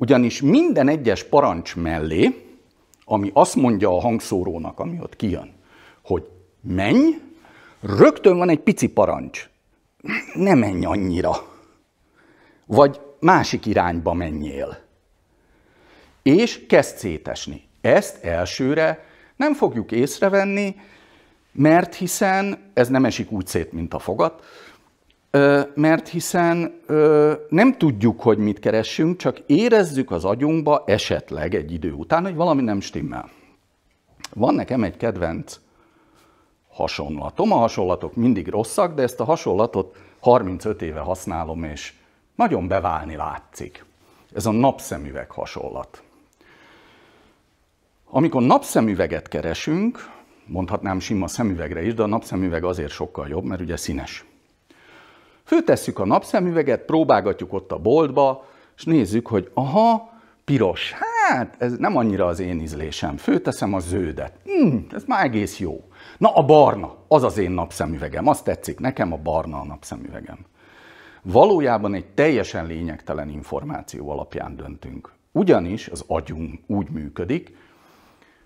Ugyanis minden egyes parancs mellé, ami azt mondja a hangszórónak, ami ott kijön, hogy menj, rögtön van egy pici parancs. Ne menj annyira. Vagy másik irányba menjél. És kezd szétesni. Ezt elsőre nem fogjuk észrevenni, mert hiszen ez nem esik úgy szét, mint a fogat, mert hiszen nem tudjuk, hogy mit keressünk, csak érezzük az agyunkba esetleg egy idő után, hogy valami nem stimmel. Van nekem egy kedvenc hasonlatom. A hasonlatok mindig rosszak, de ezt a hasonlatot 35 éve használom, és nagyon beválni látszik. Ez a napszemüveg hasonlat. Amikor napszemüveget keresünk, mondhatnám sima szemüvegre is, de a napszemüveg azért sokkal jobb, mert ugye színes. Főtesszük a napszemüveget, próbálgatjuk ott a boltba, és nézzük, hogy aha, piros, hát ez nem annyira az én ízlésem. Főteszem a zöldet, hmm, ez már egész jó. Na a barna, az az én napszemüvegem, azt tetszik, nekem a barna a napszemüvegem. Valójában egy teljesen lényegtelen információ alapján döntünk. Ugyanis az agyunk úgy működik,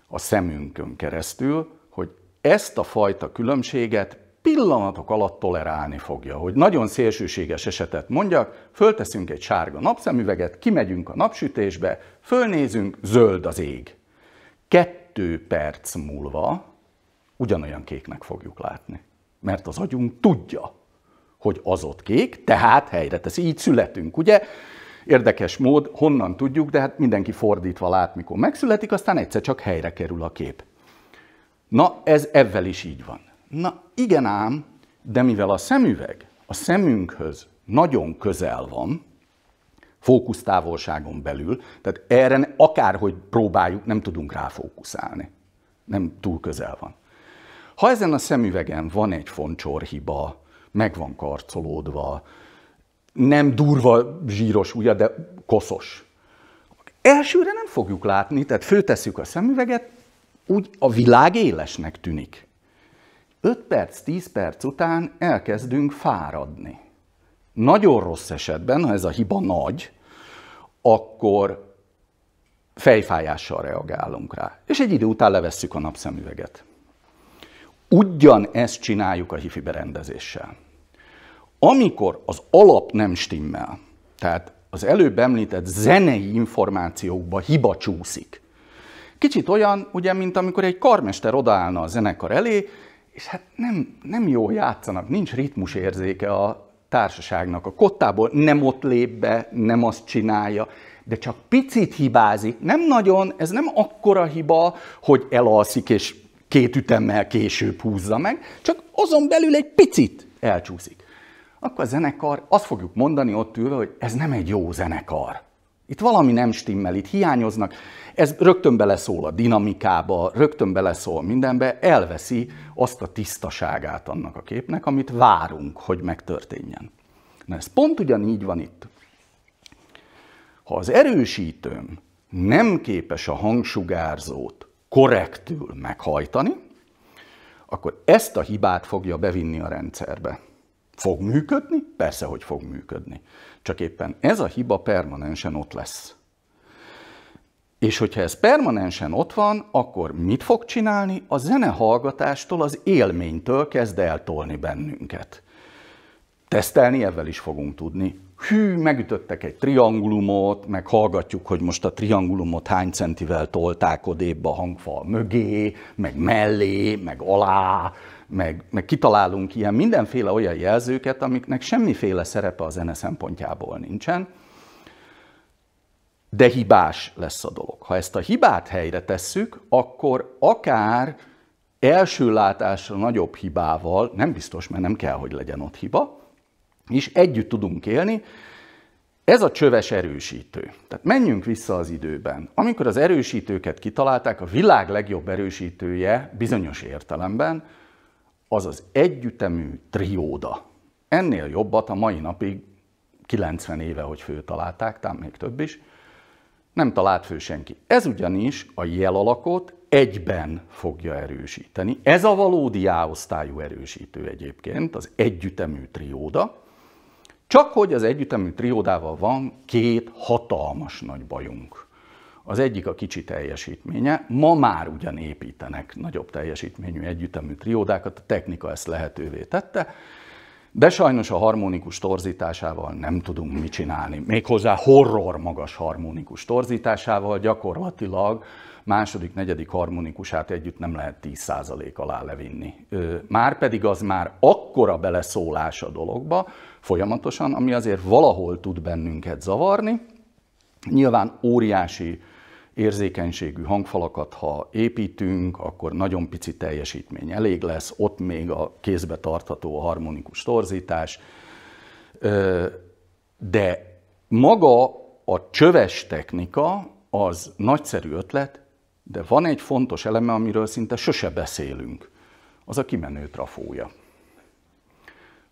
a szemünkön keresztül, hogy ezt a fajta különbséget pillanatok alatt tolerálni fogja, hogy nagyon szélsőséges esetet mondjak, fölteszünk egy sárga napszemüveget, kimegyünk a napsütésbe, fölnézünk, zöld az ég. Kettő perc múlva ugyanolyan kéknek fogjuk látni, mert az agyunk tudja, hogy az ott kék, tehát helyre tesz. így születünk, ugye? Érdekes mód, honnan tudjuk, de hát mindenki fordítva lát, mikor megszületik, aztán egyszer csak helyre kerül a kép. Na, ez ebben is így van. Na igen ám, de mivel a szemüveg a szemünkhöz nagyon közel van, fókusztávolságon belül, tehát erre akárhogy próbáljuk, nem tudunk ráfókuszálni. Nem túl közel van. Ha ezen a szemüvegen van egy foncsorhiba, meg van karcolódva, nem durva zsíros ujja, de koszos. Elsőre nem fogjuk látni, tehát főtesszük a szemüveget, úgy a világ élesnek tűnik. 5 perc, 10 perc után elkezdünk fáradni. Nagyon rossz esetben, ha ez a hiba nagy, akkor fejfájással reagálunk rá, és egy idő után levesszük a napszemüveget. ezt csináljuk a hifi berendezéssel. Amikor az alap nem stimmel, tehát az előbb említett zenei információkba hiba csúszik, kicsit olyan, ugye, mint amikor egy karmester odaállna a zenekar elé, és hát nem, nem jól játszanak, nincs ritmusérzéke a társaságnak. A kottából nem ott lép be, nem azt csinálja, de csak picit hibázik, nem nagyon, ez nem akkora hiba, hogy elalszik és két ütemmel később húzza meg, csak azon belül egy picit elcsúszik. Akkor a zenekar, azt fogjuk mondani ott ülve, hogy ez nem egy jó zenekar. Itt valami nem stimmel, itt hiányoznak. Ez rögtön beleszól a dinamikába, rögtön beleszól mindenbe, elveszi azt a tisztaságát annak a képnek, amit várunk, hogy megtörténjen. Na ez pont ugyanígy van itt. Ha az erősítőm nem képes a hangsugárzót korrektül meghajtani, akkor ezt a hibát fogja bevinni a rendszerbe. Fog működni? Persze, hogy fog működni. Csak éppen ez a hiba permanensen ott lesz. És hogyha ez permanensen ott van, akkor mit fog csinálni? A zenehallgatástól, az élménytől kezd eltolni bennünket. Tesztelni ebben is fogunk tudni. Hű, megütöttek egy triangulumot, meg hallgatjuk, hogy most a triangulumot hány centivel tolták odébb a hangfal mögé, meg mellé, meg alá, meg, meg kitalálunk ilyen mindenféle olyan jelzőket, amiknek semmiféle szerepe a zene szempontjából nincsen, de hibás lesz a dolog. Ha ezt a hibát helyre tesszük, akkor akár első látásra nagyobb hibával, nem biztos, mert nem kell, hogy legyen ott hiba, és együtt tudunk élni, ez a csöves erősítő. Tehát menjünk vissza az időben. Amikor az erősítőket kitalálták, a világ legjobb erősítője bizonyos értelemben az az együttemű trióda. Ennél jobbat a mai napig 90 éve, hogy főtalálták, talán még több is, nem talált fő senki. Ez ugyanis a jelalakot egyben fogja erősíteni. Ez a valódi jáosztályú erősítő egyébként, az együttemű trióda. Csak hogy az együttemű triódával van két hatalmas nagy bajunk. Az egyik a kicsi teljesítménye. Ma már ugyan építenek nagyobb teljesítményű együttemű triódákat, a technika ezt lehetővé tette, de sajnos a harmonikus torzításával nem tudunk mit csinálni. Méghozzá horror magas harmonikus torzításával gyakorlatilag második, negyedik harmonikusát együtt nem lehet 10% alá levinni. Már pedig az már akkora beleszólás a dologba folyamatosan, ami azért valahol tud bennünket zavarni. Nyilván óriási érzékenységű hangfalakat, ha építünk, akkor nagyon pici teljesítmény elég lesz, ott még a kézbe tartható a harmonikus torzítás, de maga a csöves technika az nagyszerű ötlet, de van egy fontos eleme, amiről szinte sose beszélünk, az a kimenő trafója.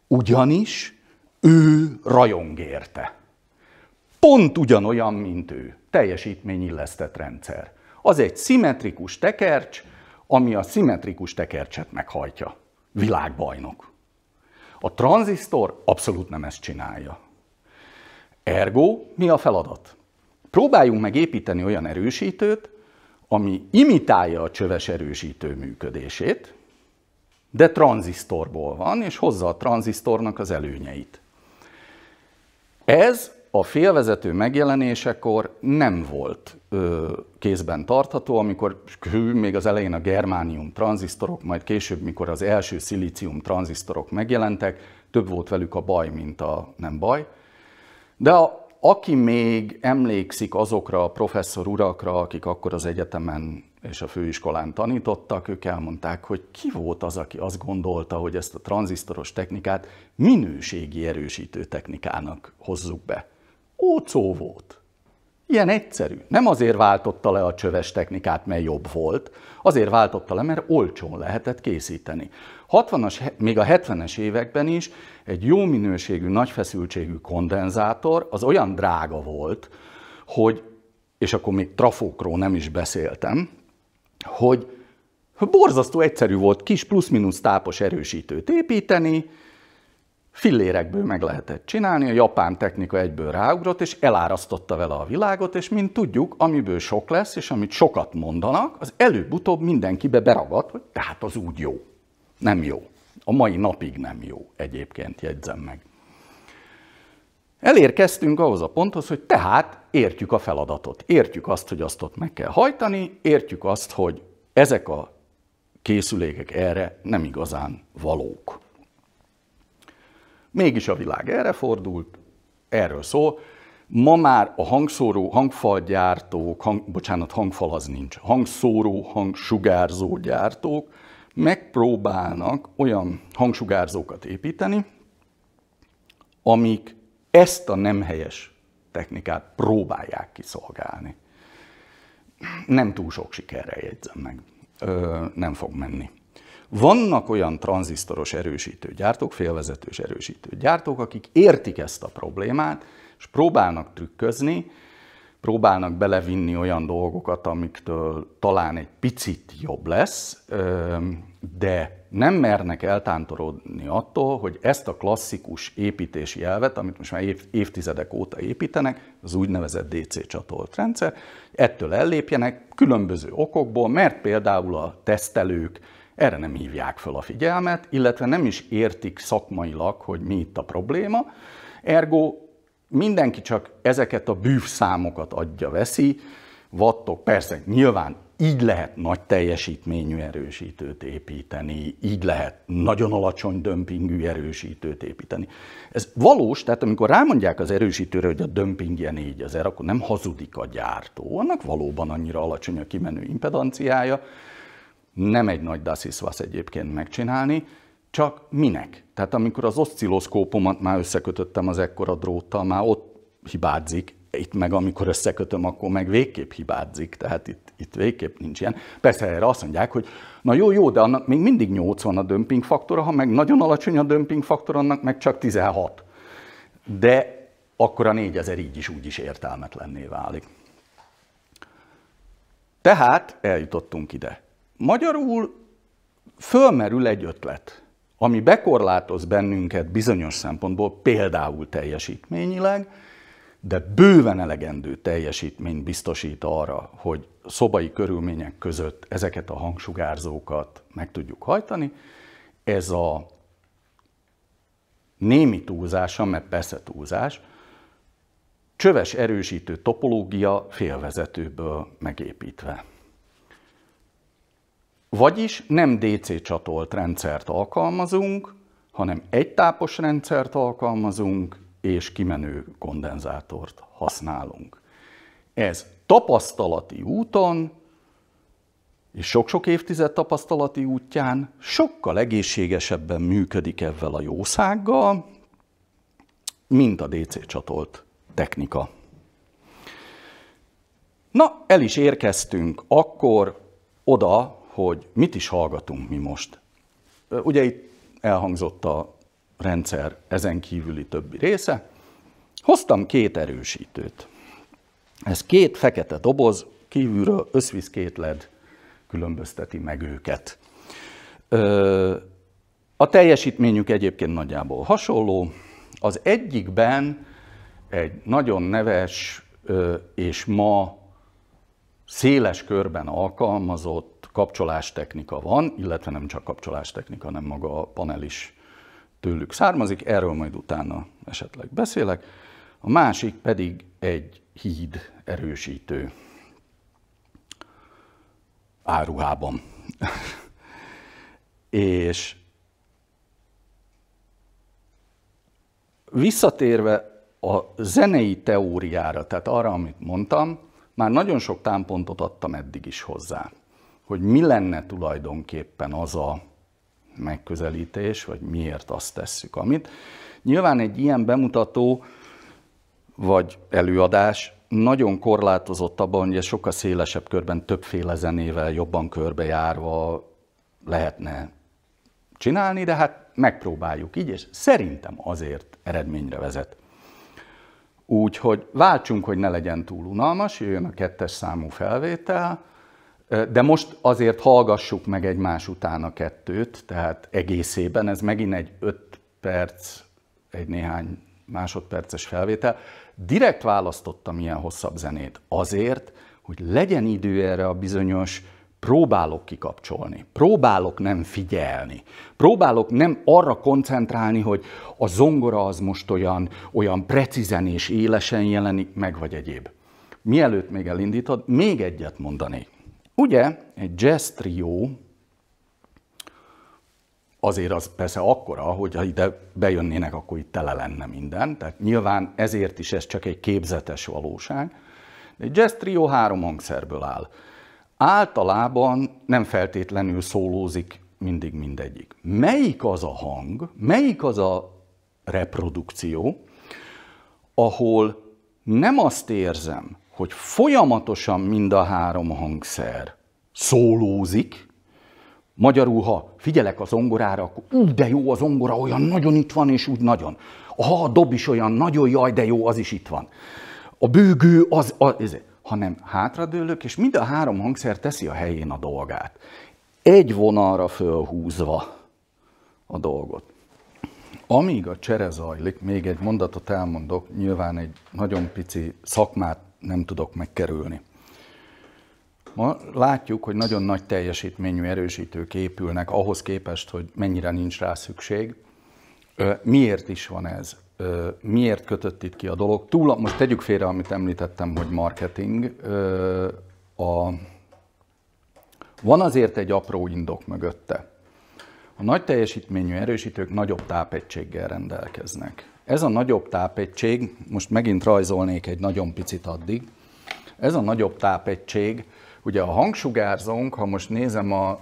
Ugyanis ő rajong érte. Pont ugyanolyan, mint ő teljesítményillesztett rendszer. Az egy szimmetrikus tekercs, ami a szimmetrikus tekercset meghajtja. Világbajnok. A tranzisztor abszolút nem ezt csinálja. Ergo, mi a feladat? Próbáljunk meg építeni olyan erősítőt, ami imitálja a csöves erősítő működését, de tranzisztorból van, és hozza a tranzisztornak az előnyeit. Ez a félvezető megjelenésekor nem volt ö, kézben tartható, amikor hű, még az elején a germánium tranzisztorok, majd később, mikor az első szilícium tranzisztorok megjelentek, több volt velük a baj, mint a nem baj. De a, aki még emlékszik azokra a professzor urakra, akik akkor az egyetemen és a főiskolán tanítottak, ők elmondták, hogy ki volt az, aki azt gondolta, hogy ezt a tranzisztoros technikát minőségi erősítő technikának hozzuk be ócó volt. Ilyen egyszerű. Nem azért váltotta le a csöves technikát, mert jobb volt, azért váltotta le, mert olcsón lehetett készíteni. 60-as, még a 70-es években is egy jó minőségű, nagy feszültségű kondenzátor az olyan drága volt, hogy, és akkor még trafókról nem is beszéltem, hogy borzasztó egyszerű volt kis plusz-minusz tápos erősítőt építeni, fillérekből meg lehetett csinálni, a japán technika egyből ráugrott, és elárasztotta vele a világot, és mint tudjuk, amiből sok lesz, és amit sokat mondanak, az előbb-utóbb mindenkibe beragadt, hogy tehát az úgy jó. Nem jó. A mai napig nem jó, egyébként jegyzem meg. Elérkeztünk ahhoz a ponthoz, hogy tehát értjük a feladatot. Értjük azt, hogy azt ott meg kell hajtani, értjük azt, hogy ezek a készülékek erre nem igazán valók. Mégis a világ erre fordult, erről szól. Ma már a hangszóró, hangfalgyártók, hang, bocsánat, hangfal az nincs, hangszóró, hangsugárzó gyártók megpróbálnak olyan hangsugárzókat építeni, amik ezt a nem helyes technikát próbálják kiszolgálni. Nem túl sok sikerre jegyzem meg. Ö, nem fog menni. Vannak olyan tranzisztoros erősítő gyártók, félvezetős erősítő gyártók, akik értik ezt a problémát, és próbálnak trükközni, próbálnak belevinni olyan dolgokat, amiktől talán egy picit jobb lesz, de nem mernek eltántorodni attól, hogy ezt a klasszikus építési elvet, amit most már évtizedek óta építenek, az úgynevezett DC csatolt rendszer, ettől ellépjenek különböző okokból, mert például a tesztelők, erre nem hívják fel a figyelmet, illetve nem is értik szakmailag, hogy mi itt a probléma. Ergo mindenki csak ezeket a bűvszámokat adja, veszi, vattok, persze nyilván így lehet nagy teljesítményű erősítőt építeni, így lehet nagyon alacsony dömpingű erősítőt építeni. Ez valós, tehát amikor rámondják az erősítőre, hogy a dömpingje 4000, akkor nem hazudik a gyártó. Annak valóban annyira alacsony a kimenő impedanciája, nem egy nagy dasziszvasz egyébként megcsinálni, csak minek? Tehát amikor az oszcilloszkópomat már összekötöttem az ekkora dróttal, már ott hibázik, itt meg amikor összekötöm, akkor meg végképp hibázik, tehát itt, itt végképp nincs ilyen. Persze erre azt mondják, hogy na jó, jó, de annak még mindig 80 a dömping faktora, ha meg nagyon alacsony a dömping faktor, annak meg csak 16. De akkor a 4000 így is úgy is értelmetlenné válik. Tehát eljutottunk ide. Magyarul fölmerül egy ötlet, ami bekorlátoz bennünket bizonyos szempontból, például teljesítményileg, de bőven elegendő teljesítményt biztosít arra, hogy szobai körülmények között ezeket a hangsugárzókat meg tudjuk hajtani. Ez a némi túlzása, mert persze túlzás, csöves erősítő topológia félvezetőből megépítve. Vagyis nem DC csatolt rendszert alkalmazunk, hanem egy tápos rendszert alkalmazunk, és kimenő kondenzátort használunk. Ez tapasztalati úton, és sok-sok évtized tapasztalati útján sokkal egészségesebben működik ezzel a jószággal, mint a DC csatolt technika. Na, el is érkeztünk akkor oda, hogy mit is hallgatunk mi most. Ugye itt elhangzott a rendszer ezen kívüli többi része. Hoztam két erősítőt. Ez két fekete doboz, kívülről összvisz két led különbözteti meg őket. A teljesítményük egyébként nagyjából hasonló. Az egyikben egy nagyon neves és ma széles körben alkalmazott kapcsolástechnika van, illetve nem csak kapcsolástechnika, hanem maga a panel is tőlük származik, erről majd utána esetleg beszélek. A másik pedig egy híd erősítő áruhában. <laughs> És visszatérve a zenei teóriára, tehát arra, amit mondtam, már nagyon sok támpontot adtam eddig is hozzá hogy mi lenne tulajdonképpen az a megközelítés, vagy miért azt tesszük, amit. Nyilván egy ilyen bemutató vagy előadás nagyon korlátozott abban, hogy sokkal szélesebb körben, többféle zenével, jobban körbejárva lehetne csinálni, de hát megpróbáljuk így, és szerintem azért eredményre vezet. Úgyhogy váltsunk, hogy ne legyen túl unalmas, jöjjön a kettes számú felvétel, de most azért hallgassuk meg egymás után a kettőt, tehát egészében, ez megint egy 5 perc, egy néhány másodperces felvétel. Direkt választottam ilyen hosszabb zenét azért, hogy legyen idő erre a bizonyos próbálok kikapcsolni, próbálok nem figyelni, próbálok nem arra koncentrálni, hogy a zongora az most olyan, olyan precízen és élesen jelenik meg, vagy egyéb. Mielőtt még elindítod, még egyet mondanék. Ugye egy jazz trió azért az persze akkora, hogy ha ide bejönnének, akkor itt tele lenne minden. Tehát nyilván ezért is ez csak egy képzetes valóság. De egy jazz trió három hangszerből áll. Általában nem feltétlenül szólózik mindig mindegyik. Melyik az a hang, melyik az a reprodukció, ahol nem azt érzem, hogy folyamatosan mind a három hangszer szólózik, magyarul, ha figyelek az zongorára, akkor ú, de jó az ongora, olyan nagyon itt van, és úgy nagyon. Aha, a dob is olyan nagyon, jaj, de jó, az is itt van. A bőgő az, az, az hanem hátradőlök, és mind a három hangszer teszi a helyén a dolgát. Egy vonalra fölhúzva a dolgot. Amíg a csere zajlik, még egy mondatot elmondok, nyilván egy nagyon pici szakmát nem tudok megkerülni. Ma látjuk, hogy nagyon nagy teljesítményű erősítők épülnek ahhoz képest, hogy mennyire nincs rá szükség. Miért is van ez? Miért kötött itt ki a dolog? Túl, most tegyük félre, amit említettem, hogy marketing. A, van azért egy apró indok mögötte. A nagy teljesítményű erősítők nagyobb tápegységgel rendelkeznek. Ez a nagyobb tápegység, most megint rajzolnék egy nagyon picit addig, ez a nagyobb tápegység, ugye a hangsugárzónk, ha most nézem a,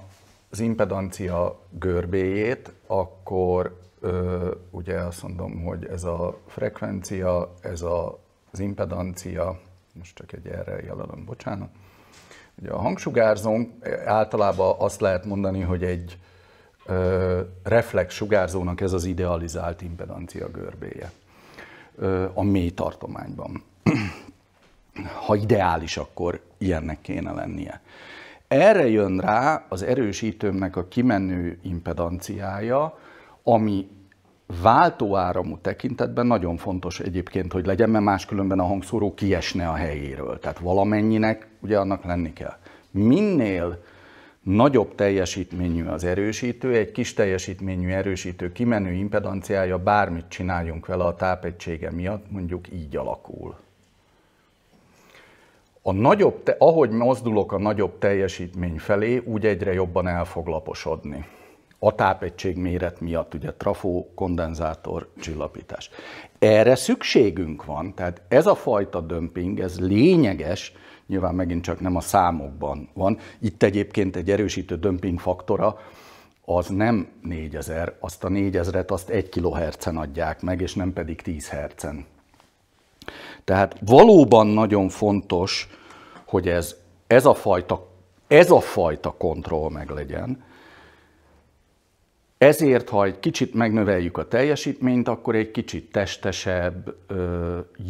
az impedancia görbéjét, akkor ö, ugye azt mondom, hogy ez a frekvencia, ez a, az impedancia, most csak egy erre jelölöm, bocsánat. Ugye a hangsugárzónk általában azt lehet mondani, hogy egy reflex sugárzónak ez az idealizált impedancia görbéje a mély tartományban. <clears throat> Ha ideális, akkor ilyennek kéne lennie. Erre jön rá az erősítőmnek a kimenő impedanciája, ami váltóáramú tekintetben nagyon fontos egyébként, hogy legyen, mert máskülönben a hangszóró kiesne a helyéről. Tehát valamennyinek ugye annak lenni kell. Minél nagyobb teljesítményű az erősítő, egy kis teljesítményű erősítő kimenő impedanciája, bármit csináljunk vele a tápegysége miatt, mondjuk így alakul. A nagyobb, te, ahogy mozdulok a nagyobb teljesítmény felé, úgy egyre jobban el fog laposodni. A tápegység méret miatt, ugye trafó, kondenzátor, csillapítás. Erre szükségünk van, tehát ez a fajta dömping, ez lényeges, nyilván megint csak nem a számokban van. Itt egyébként egy erősítő dömping faktora, az nem 4000, azt a 4000-et azt 1 kHz-en adják meg, és nem pedig 10 Hz-en. Tehát valóban nagyon fontos, hogy ez, ez, a fajta, ez a fajta kontroll meg legyen. Ezért, ha egy kicsit megnöveljük a teljesítményt, akkor egy kicsit testesebb,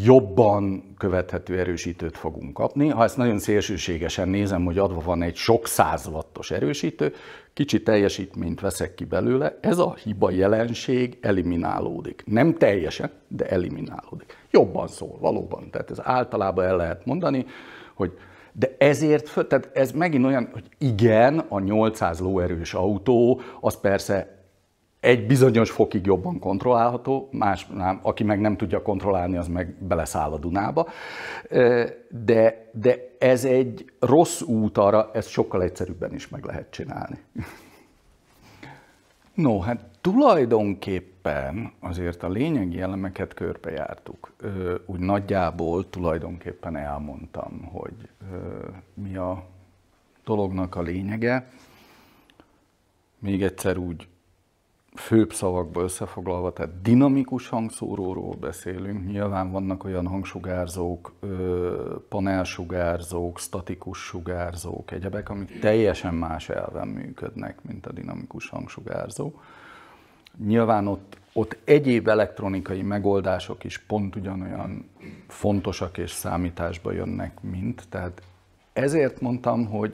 jobban követhető erősítőt fogunk kapni. Ha ezt nagyon szélsőségesen nézem, hogy adva van egy sok száz wattos erősítő, kicsi teljesítményt veszek ki belőle, ez a hiba jelenség eliminálódik. Nem teljesen, de eliminálódik. Jobban szól, valóban. Tehát ez általában el lehet mondani, hogy de ezért, tehát ez megint olyan, hogy igen, a 800 lóerős autó, az persze egy bizonyos fokig jobban kontrollálható, más nem, aki meg nem tudja kontrollálni, az meg beleszáll a Dunába. De, de ez egy rossz út arra, ezt sokkal egyszerűbben is meg lehet csinálni. No, hát tulajdonképpen azért a lényegi elemeket körbejártuk. Úgy nagyjából tulajdonképpen elmondtam, hogy mi a dolognak a lényege. Még egyszer úgy főbb szavakba összefoglalva, tehát dinamikus hangszóróról beszélünk. Nyilván vannak olyan hangsugárzók, panelsugárzók, statikus sugárzók, egyebek, amik teljesen más elven működnek, mint a dinamikus hangsugárzó. Nyilván ott, ott egyéb elektronikai megoldások is pont ugyanolyan fontosak és számításba jönnek, mint. Tehát ezért mondtam, hogy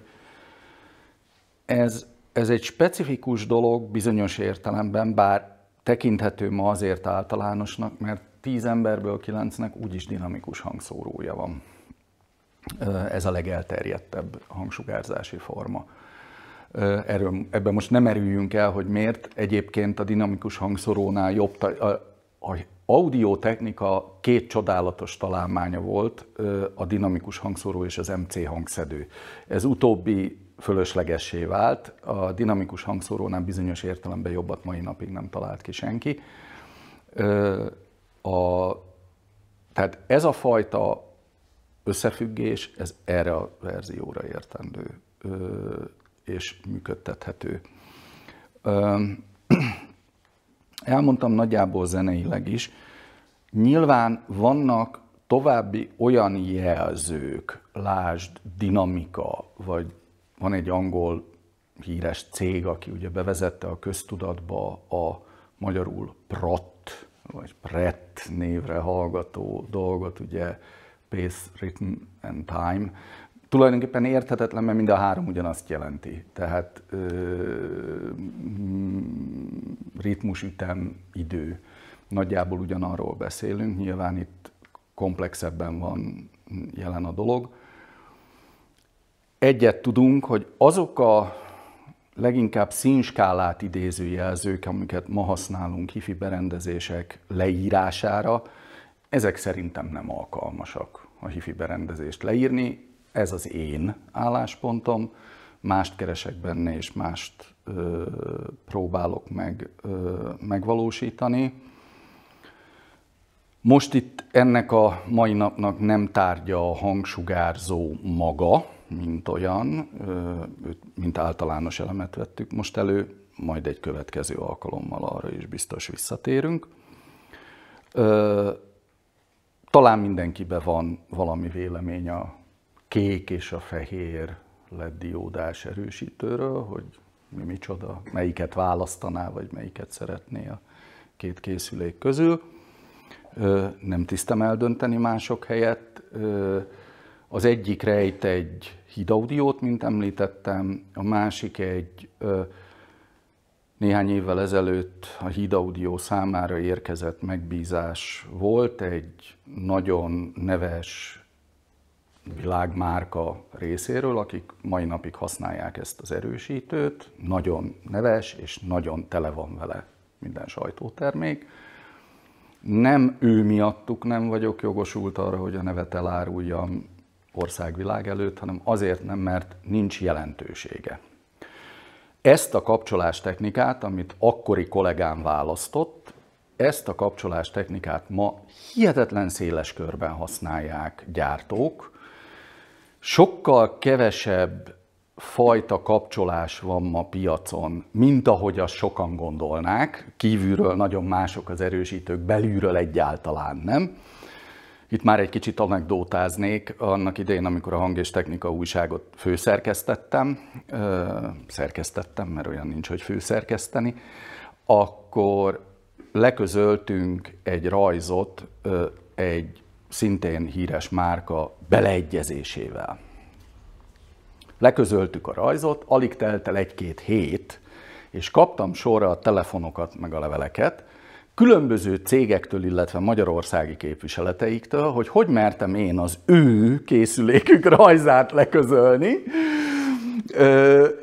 ez ez egy specifikus dolog bizonyos értelemben, bár tekinthető ma azért általánosnak, mert 10 emberből 9-nek úgyis dinamikus hangszórója van. Ez a legelterjedtebb hangsugárzási forma. Erről, ebben most nem erüljünk el, hogy miért. Egyébként a dinamikus hangszorónál jobb, a, a technika két csodálatos találmánya volt, a dinamikus hangszóró és az MC hangszedő. Ez utóbbi fölöslegessé vált. A dinamikus hangszórónál bizonyos értelemben jobbat mai napig nem talált ki senki. A, tehát ez a fajta összefüggés, ez erre a verzióra értendő és működtethető. Elmondtam nagyjából zeneileg is. Nyilván vannak további olyan jelzők, lásd, dinamika, vagy van egy angol híres cég, aki ugye bevezette a köztudatba a magyarul PRAT, vagy PRET névre hallgató dolgot, ugye Pace, Written and Time. Tulajdonképpen érthetetlen, mert mind a három ugyanazt jelenti. Tehát ö, mm, ritmus, ütem, idő. Nagyjából ugyanarról beszélünk, nyilván itt komplexebben van jelen a dolog egyet tudunk, hogy azok a leginkább színskálát idéző jelzők, amiket ma használunk hifi berendezések leírására, ezek szerintem nem alkalmasak a hifi berendezést leírni. Ez az én álláspontom, mást keresek benne, és mást ö, próbálok meg ö, megvalósítani. Most itt ennek a mai napnak nem tárgya a hangsugárzó maga, mint olyan, mint általános elemet vettük most elő, majd egy következő alkalommal arra is biztos visszatérünk. Talán mindenkiben van valami vélemény a kék és a fehér led erősítőről, hogy mi micsoda, melyiket választaná, vagy melyiket szeretné a két készülék közül. Nem tisztem eldönteni mások helyett az egyik rejt egy hidaudiót, mint említettem, a másik egy néhány évvel ezelőtt a hidaudió számára érkezett megbízás volt, egy nagyon neves világmárka részéről, akik mai napig használják ezt az erősítőt, nagyon neves és nagyon tele van vele minden sajtótermék. Nem ő miattuk nem vagyok jogosult arra, hogy a nevet eláruljam, országvilág előtt, hanem azért nem, mert nincs jelentősége. Ezt a kapcsolás technikát, amit akkori kollégám választott, ezt a kapcsolás technikát ma hihetetlen széles körben használják gyártók. Sokkal kevesebb fajta kapcsolás van ma piacon, mint ahogy azt sokan gondolnák. Kívülről nagyon mások az erősítők, belülről egyáltalán nem. Itt már egy kicsit anekdótáznék. Annak idején, amikor a Hang és Technika újságot főszerkesztettem, szerkesztettem, mert olyan nincs, hogy főszerkeszteni, akkor leközöltünk egy rajzot egy szintén híres márka beleegyezésével. Leközöltük a rajzot, alig telt el egy-két hét, és kaptam sorra a telefonokat meg a leveleket, különböző cégektől, illetve magyarországi képviseleteiktől, hogy hogy mertem én az ő készülékük rajzát leközölni,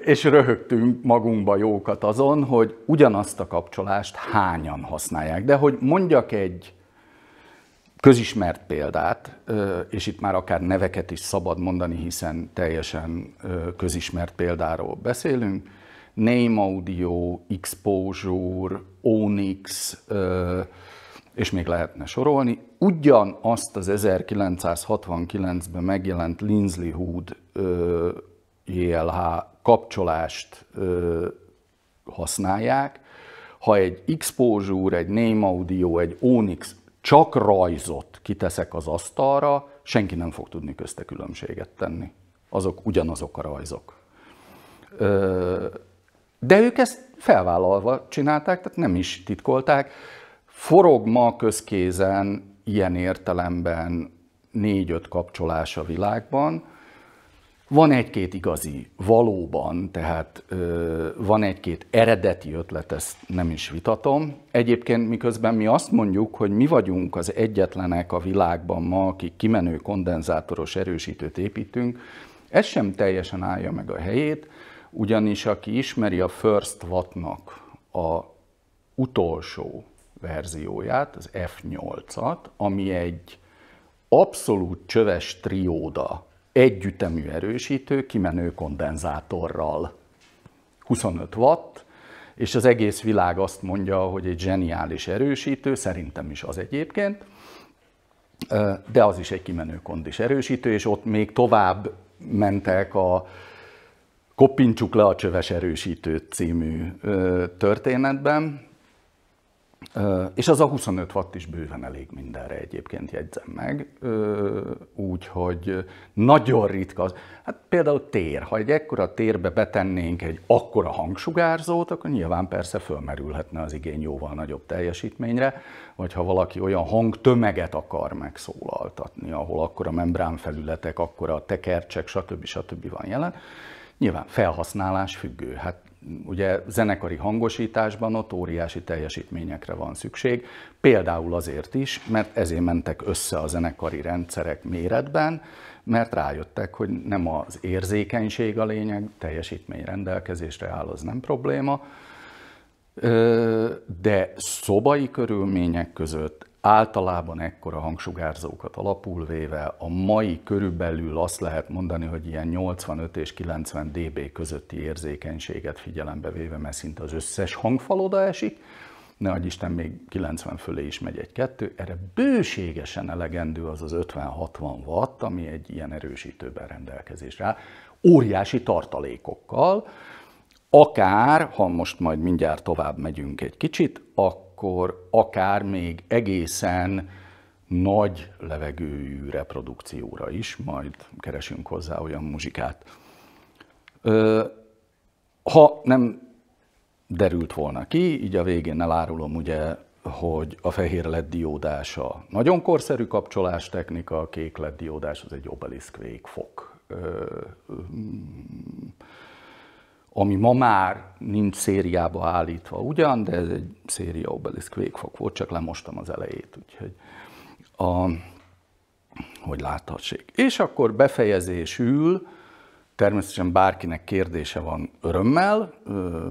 és röhögtünk magunkba jókat azon, hogy ugyanazt a kapcsolást hányan használják. De hogy mondjak egy közismert példát, és itt már akár neveket is szabad mondani, hiszen teljesen közismert példáról beszélünk, Name Audio, Exposure, Onyx, és még lehetne sorolni. Ugyanazt az 1969-ben megjelent Lindsay Hood JLH kapcsolást használják, ha egy Exposure, egy Name Audio, egy Onyx csak rajzot kiteszek az asztalra, senki nem fog tudni közte különbséget tenni. Azok ugyanazok a rajzok. Ö, de ők ezt felvállalva csinálták, tehát nem is titkolták. Forog ma közkézen ilyen értelemben négy-öt kapcsolás a világban. Van egy-két igazi, valóban, tehát ö, van egy-két eredeti ötlet, ezt nem is vitatom. Egyébként miközben mi azt mondjuk, hogy mi vagyunk az egyetlenek a világban ma, akik kimenő kondenzátoros erősítőt építünk, ez sem teljesen állja meg a helyét, ugyanis aki ismeri a First Wattnak a utolsó verzióját, az F8-at, ami egy abszolút csöves trióda együttemű erősítő kimenő kondenzátorral. 25 watt, és az egész világ azt mondja, hogy egy zseniális erősítő, szerintem is az egyébként, de az is egy kimenő kondis erősítő, és ott még tovább mentek a Koppintsuk le a csöves erősítő című ö, történetben, ö, és az a 25 watt is bőven elég mindenre egyébként jegyzem meg, úgyhogy nagyon ritka az. Hát például tér, ha egy ekkora térbe betennénk egy akkora hangsugárzót, akkor nyilván persze fölmerülhetne az igény jóval nagyobb teljesítményre, vagy ha valaki olyan hangtömeget akar megszólaltatni, ahol akkora membránfelületek, akkora tekercsek, stb. stb. van jelen, Nyilván felhasználás függő. Hát ugye zenekari hangosításban ott óriási teljesítményekre van szükség, például azért is, mert ezért mentek össze a zenekari rendszerek méretben, mert rájöttek, hogy nem az érzékenység a lényeg, teljesítmény rendelkezésre áll, az nem probléma, de szobai körülmények között általában ekkora hangsugárzókat alapul véve a mai körülbelül azt lehet mondani, hogy ilyen 85 és 90 dB közötti érzékenységet figyelembe véve, mert szinte az összes oda esik, ne Isten még 90 fölé is megy egy-kettő, erre bőségesen elegendő az az 50-60 watt, ami egy ilyen erősítőben rendelkezésre áll, óriási tartalékokkal, akár, ha most majd mindjárt tovább megyünk egy kicsit, akkor akkor akár még egészen nagy levegőjű reprodukcióra is, majd keresünk hozzá olyan muzsikát. Ha nem derült volna ki, így a végén elárulom ugye, hogy a fehér LED diódása nagyon korszerű technika, a kék LED diódás az egy obeliszk végfok ami ma már nincs szériába állítva ugyan, de ez egy széria obelisk végfok volt, csak lemostam az elejét, úgyhogy a, hogy láthatsék. És akkor befejezésül, természetesen bárkinek kérdése van örömmel,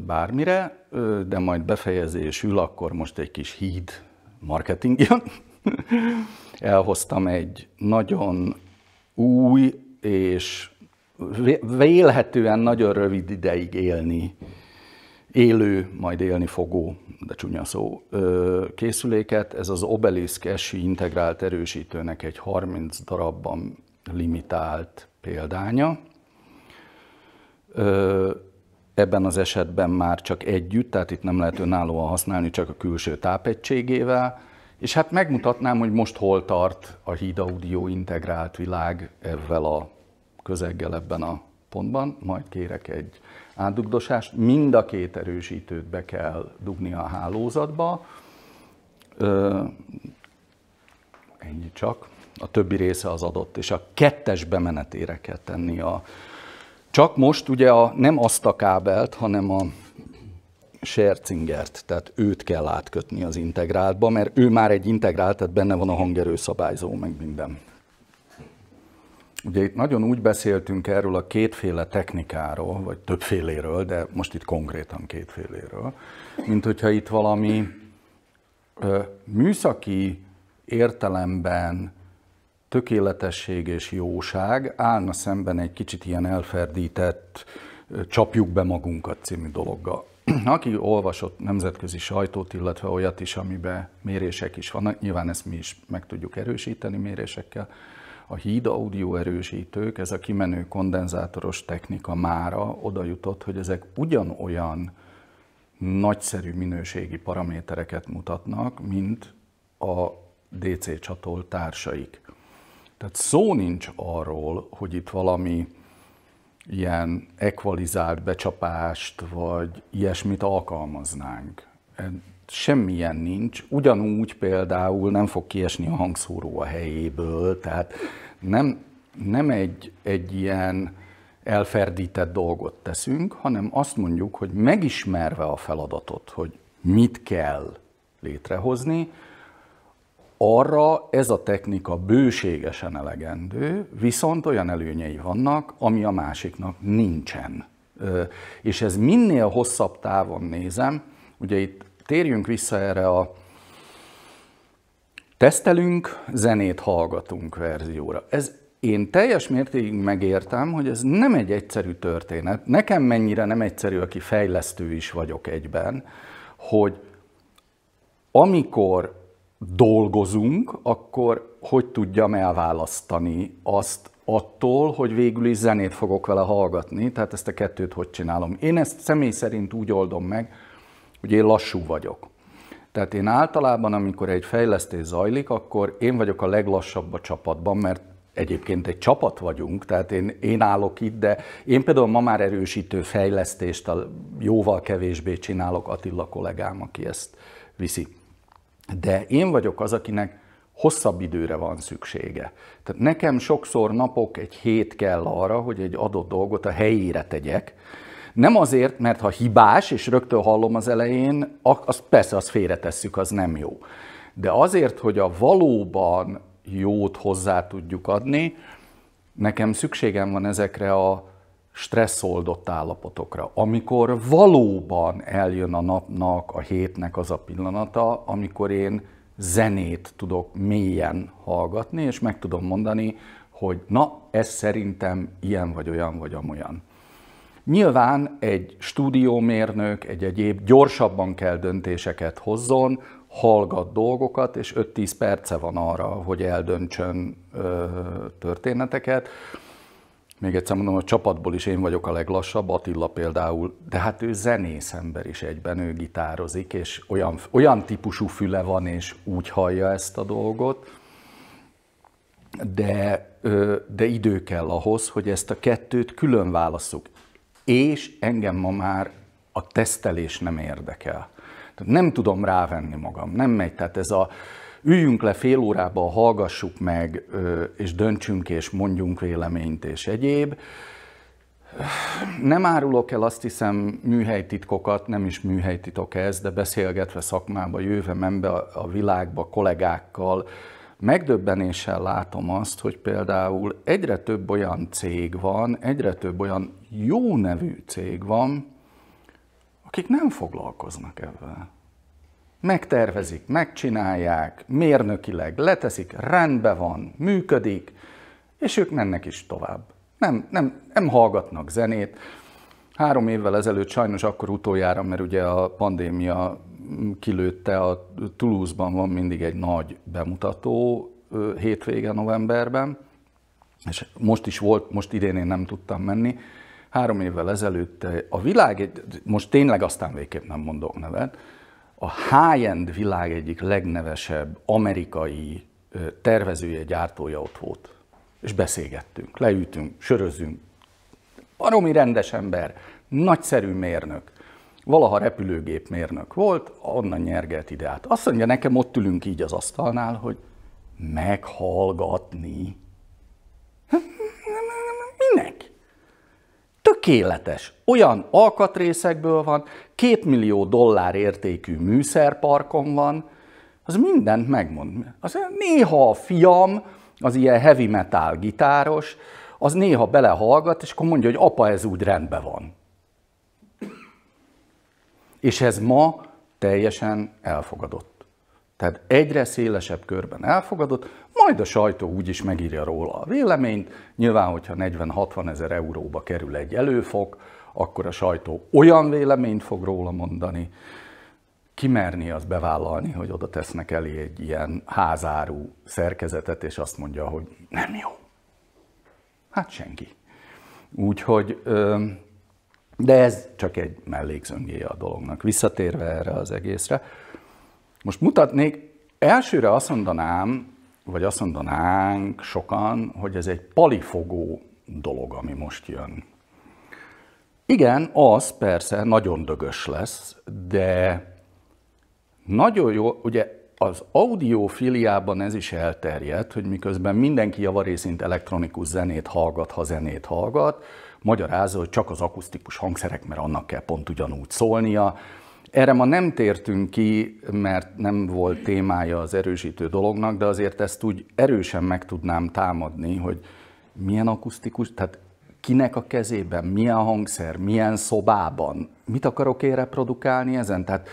bármire, de majd befejezésül akkor most egy kis híd marketing jön. <laughs> Elhoztam egy nagyon új és vélhetően nagyon rövid ideig élni, élő, majd élni fogó, de csúnya szó, készüléket. Ez az Obelisk esi integrált erősítőnek egy 30 darabban limitált példánya. Ebben az esetben már csak együtt, tehát itt nem lehet önállóan használni, csak a külső tápegységével. És hát megmutatnám, hogy most hol tart a Híd Audio integrált világ ezzel a közeggel ebben a pontban, majd kérek egy átdugdosást. Mind a két erősítőt be kell dugni a hálózatba. Ö, ennyi csak. A többi része az adott, és a kettes bemenetére kell tenni a... Csak most ugye a, nem azt a kábelt, hanem a Scherzingert, tehát őt kell átkötni az integráltba, mert ő már egy integrált, tehát benne van a hangerőszabályzó, meg minden. Ugye itt nagyon úgy beszéltünk erről a kétféle technikáról, vagy többféléről, de most itt konkrétan kétféléről, mint hogyha itt valami ö, műszaki értelemben tökéletesség és jóság állna szemben egy kicsit ilyen elferdített csapjuk be magunkat című dologgal. <clears throat> Aki olvasott nemzetközi sajtót, illetve olyat is, amiben mérések is vannak, nyilván ezt mi is meg tudjuk erősíteni mérésekkel, a híd audio erősítők, ez a kimenő kondenzátoros technika mára oda jutott, hogy ezek ugyanolyan nagyszerű minőségi paramétereket mutatnak, mint a DC csatol társaik. Tehát szó nincs arról, hogy itt valami ilyen ekvalizált becsapást, vagy ilyesmit alkalmaznánk semmilyen nincs. Ugyanúgy például nem fog kiesni a hangszóró a helyéből, tehát nem, nem egy, egy ilyen elferdített dolgot teszünk, hanem azt mondjuk, hogy megismerve a feladatot, hogy mit kell létrehozni, arra ez a technika bőségesen elegendő, viszont olyan előnyei vannak, ami a másiknak nincsen. És ez minél hosszabb távon nézem, ugye itt térjünk vissza erre a tesztelünk, zenét hallgatunk verzióra. Ez én teljes mértékig megértem, hogy ez nem egy egyszerű történet. Nekem mennyire nem egyszerű, aki fejlesztő is vagyok egyben, hogy amikor dolgozunk, akkor hogy tudjam elválasztani azt attól, hogy végül is zenét fogok vele hallgatni, tehát ezt a kettőt hogy csinálom. Én ezt személy szerint úgy oldom meg, hogy én lassú vagyok. Tehát én általában, amikor egy fejlesztés zajlik, akkor én vagyok a leglassabb a csapatban, mert egyébként egy csapat vagyunk, tehát én, én állok itt, de én például ma már erősítő fejlesztést a, jóval kevésbé csinálok Attila kollégám, aki ezt viszi. De én vagyok az, akinek hosszabb időre van szüksége. Tehát nekem sokszor napok, egy hét kell arra, hogy egy adott dolgot a helyére tegyek, nem azért, mert ha hibás, és rögtön hallom az elején, az persze, azt félretesszük, az nem jó. De azért, hogy a valóban jót hozzá tudjuk adni, nekem szükségem van ezekre a stresszoldott állapotokra, amikor valóban eljön a napnak, a hétnek az a pillanata, amikor én zenét tudok mélyen hallgatni, és meg tudom mondani, hogy na, ez szerintem ilyen vagy olyan vagy amolyan. Nyilván egy stúdiómérnök, egy egyéb gyorsabban kell döntéseket hozzon, hallgat dolgokat, és 5-10 perce van arra, hogy eldöntsön ö, történeteket. Még egyszer mondom, a csapatból is én vagyok a leglassabb, Attila például, de hát ő zenész ember is egyben, ő gitározik, és olyan, olyan típusú füle van, és úgy hallja ezt a dolgot, de, de idő kell ahhoz, hogy ezt a kettőt külön válasszuk és engem ma már a tesztelés nem érdekel. Tehát nem tudom rávenni magam, nem megy. Tehát ez a üljünk le fél órába, hallgassuk meg, és döntsünk, és mondjunk véleményt, és egyéb. Nem árulok el azt hiszem műhelytitkokat, nem is műhelytitok ez, de beszélgetve szakmába, jöve menve a világba, kollégákkal, megdöbbenéssel látom azt, hogy például egyre több olyan cég van, egyre több olyan jó nevű cég van, akik nem foglalkoznak ezzel. Megtervezik, megcsinálják, mérnökileg leteszik, rendben van, működik, és ők mennek is tovább. Nem, nem, nem hallgatnak zenét. Három évvel ezelőtt sajnos akkor utoljára, mert ugye a pandémia kilőtte, a Toulouse-ban van mindig egy nagy bemutató hétvége novemberben, és most is volt, most idén én nem tudtam menni, három évvel ezelőtt eh, a világ, egy, most tényleg aztán végképp nem mondok nevet, a high-end világ egyik legnevesebb amerikai eh, tervezője, gyártója ott volt. És beszélgettünk, leütünk, sörözünk. Baromi rendes ember, nagyszerű mérnök. Valaha repülőgép mérnök volt, onnan nyergelt ide át. Azt mondja, nekem ott ülünk így az asztalnál, hogy meghallgatni tökéletes. Olyan alkatrészekből van, két millió dollár értékű műszerparkon van, az mindent megmond. Az néha a fiam, az ilyen heavy metal gitáros, az néha belehallgat, és akkor mondja, hogy apa, ez úgy rendben van. És ez ma teljesen elfogadott. Tehát egyre szélesebb körben elfogadott, majd a sajtó úgyis megírja róla a véleményt. Nyilván, hogyha 40-60 ezer euróba kerül egy előfok, akkor a sajtó olyan véleményt fog róla mondani, kimerni az bevállalni, hogy oda tesznek elé egy ilyen házárú szerkezetet, és azt mondja, hogy nem jó. Hát senki. Úgyhogy, de ez csak egy mellékzöngéje a dolognak. Visszatérve erre az egészre, most mutatnék, elsőre azt mondanám, vagy azt mondanánk sokan, hogy ez egy palifogó dolog, ami most jön. Igen, az persze nagyon dögös lesz, de nagyon jó, ugye az audiofiliában ez is elterjedt, hogy miközben mindenki javarészint elektronikus zenét hallgat, ha zenét hallgat, magyarázza, hogy csak az akusztikus hangszerek, mert annak kell pont ugyanúgy szólnia, erre ma nem tértünk ki, mert nem volt témája az erősítő dolognak, de azért ezt úgy erősen meg tudnám támadni, hogy milyen akusztikus, tehát kinek a kezében, milyen hangszer, milyen szobában, mit akarok én reprodukálni ezen? Tehát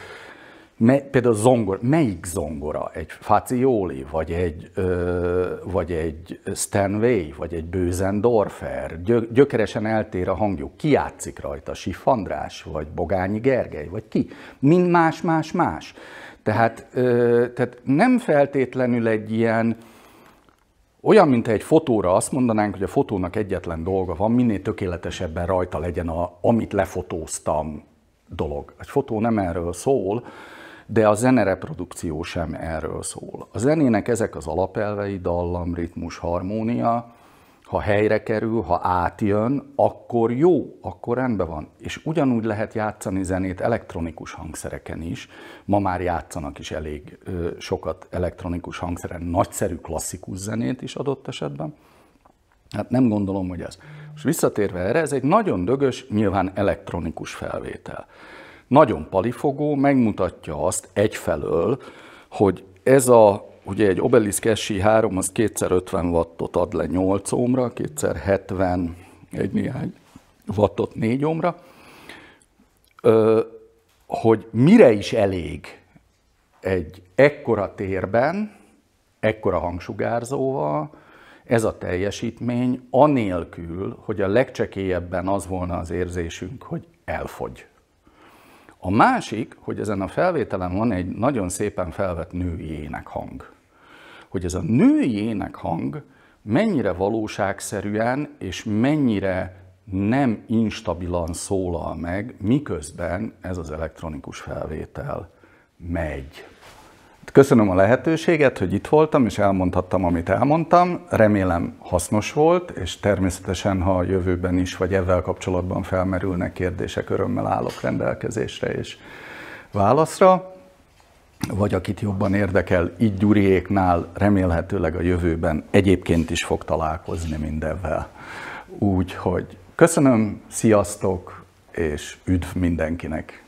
Me, például zongor, melyik zongora? Egy Fazioli, vagy egy, ö, vagy egy Stanway, vagy egy Bőzendorfer? Gyö, gyökeresen eltér a hangjuk. Ki játszik rajta? Sifandrás, vagy Bogányi Gergely, vagy ki? Mind más-más-más. Tehát, ö, tehát nem feltétlenül egy ilyen, olyan, mint egy fotóra azt mondanánk, hogy a fotónak egyetlen dolga van, minél tökéletesebben rajta legyen a, amit lefotóztam dolog. Egy fotó nem erről szól, de a zenereprodukció sem erről szól. A zenének ezek az alapelvei, dallam, ritmus, harmónia, ha helyre kerül, ha átjön, akkor jó, akkor rendben van. És ugyanúgy lehet játszani zenét elektronikus hangszereken is. Ma már játszanak is elég sokat elektronikus hangszeren, nagyszerű klasszikus zenét is adott esetben. Hát nem gondolom, hogy ez. És visszatérve erre, ez egy nagyon dögös, nyilván elektronikus felvétel. Nagyon palifogó, megmutatja azt egyfelől, hogy ez a ugye egy Obelisk SI3 az 250 wattot ad le 8 ómra, 270 egy néhány wattot 4 ómra, Ö, hogy mire is elég egy ekkora térben, ekkora hangsugárzóval ez a teljesítmény, anélkül, hogy a legcsekélyebben az volna az érzésünk, hogy elfogy a másik, hogy ezen a felvételen van egy nagyon szépen felvett női ének hang, Hogy ez a női ének hang mennyire valóságszerűen és mennyire nem instabilan szólal meg, miközben ez az elektronikus felvétel megy. Köszönöm a lehetőséget, hogy itt voltam, és elmondhattam, amit elmondtam. Remélem hasznos volt, és természetesen, ha a jövőben is, vagy ezzel kapcsolatban felmerülnek kérdések, örömmel állok rendelkezésre és válaszra. Vagy akit jobban érdekel, így Gyuriéknál remélhetőleg a jövőben egyébként is fog találkozni mindezzel. Úgyhogy köszönöm, sziasztok, és üdv mindenkinek!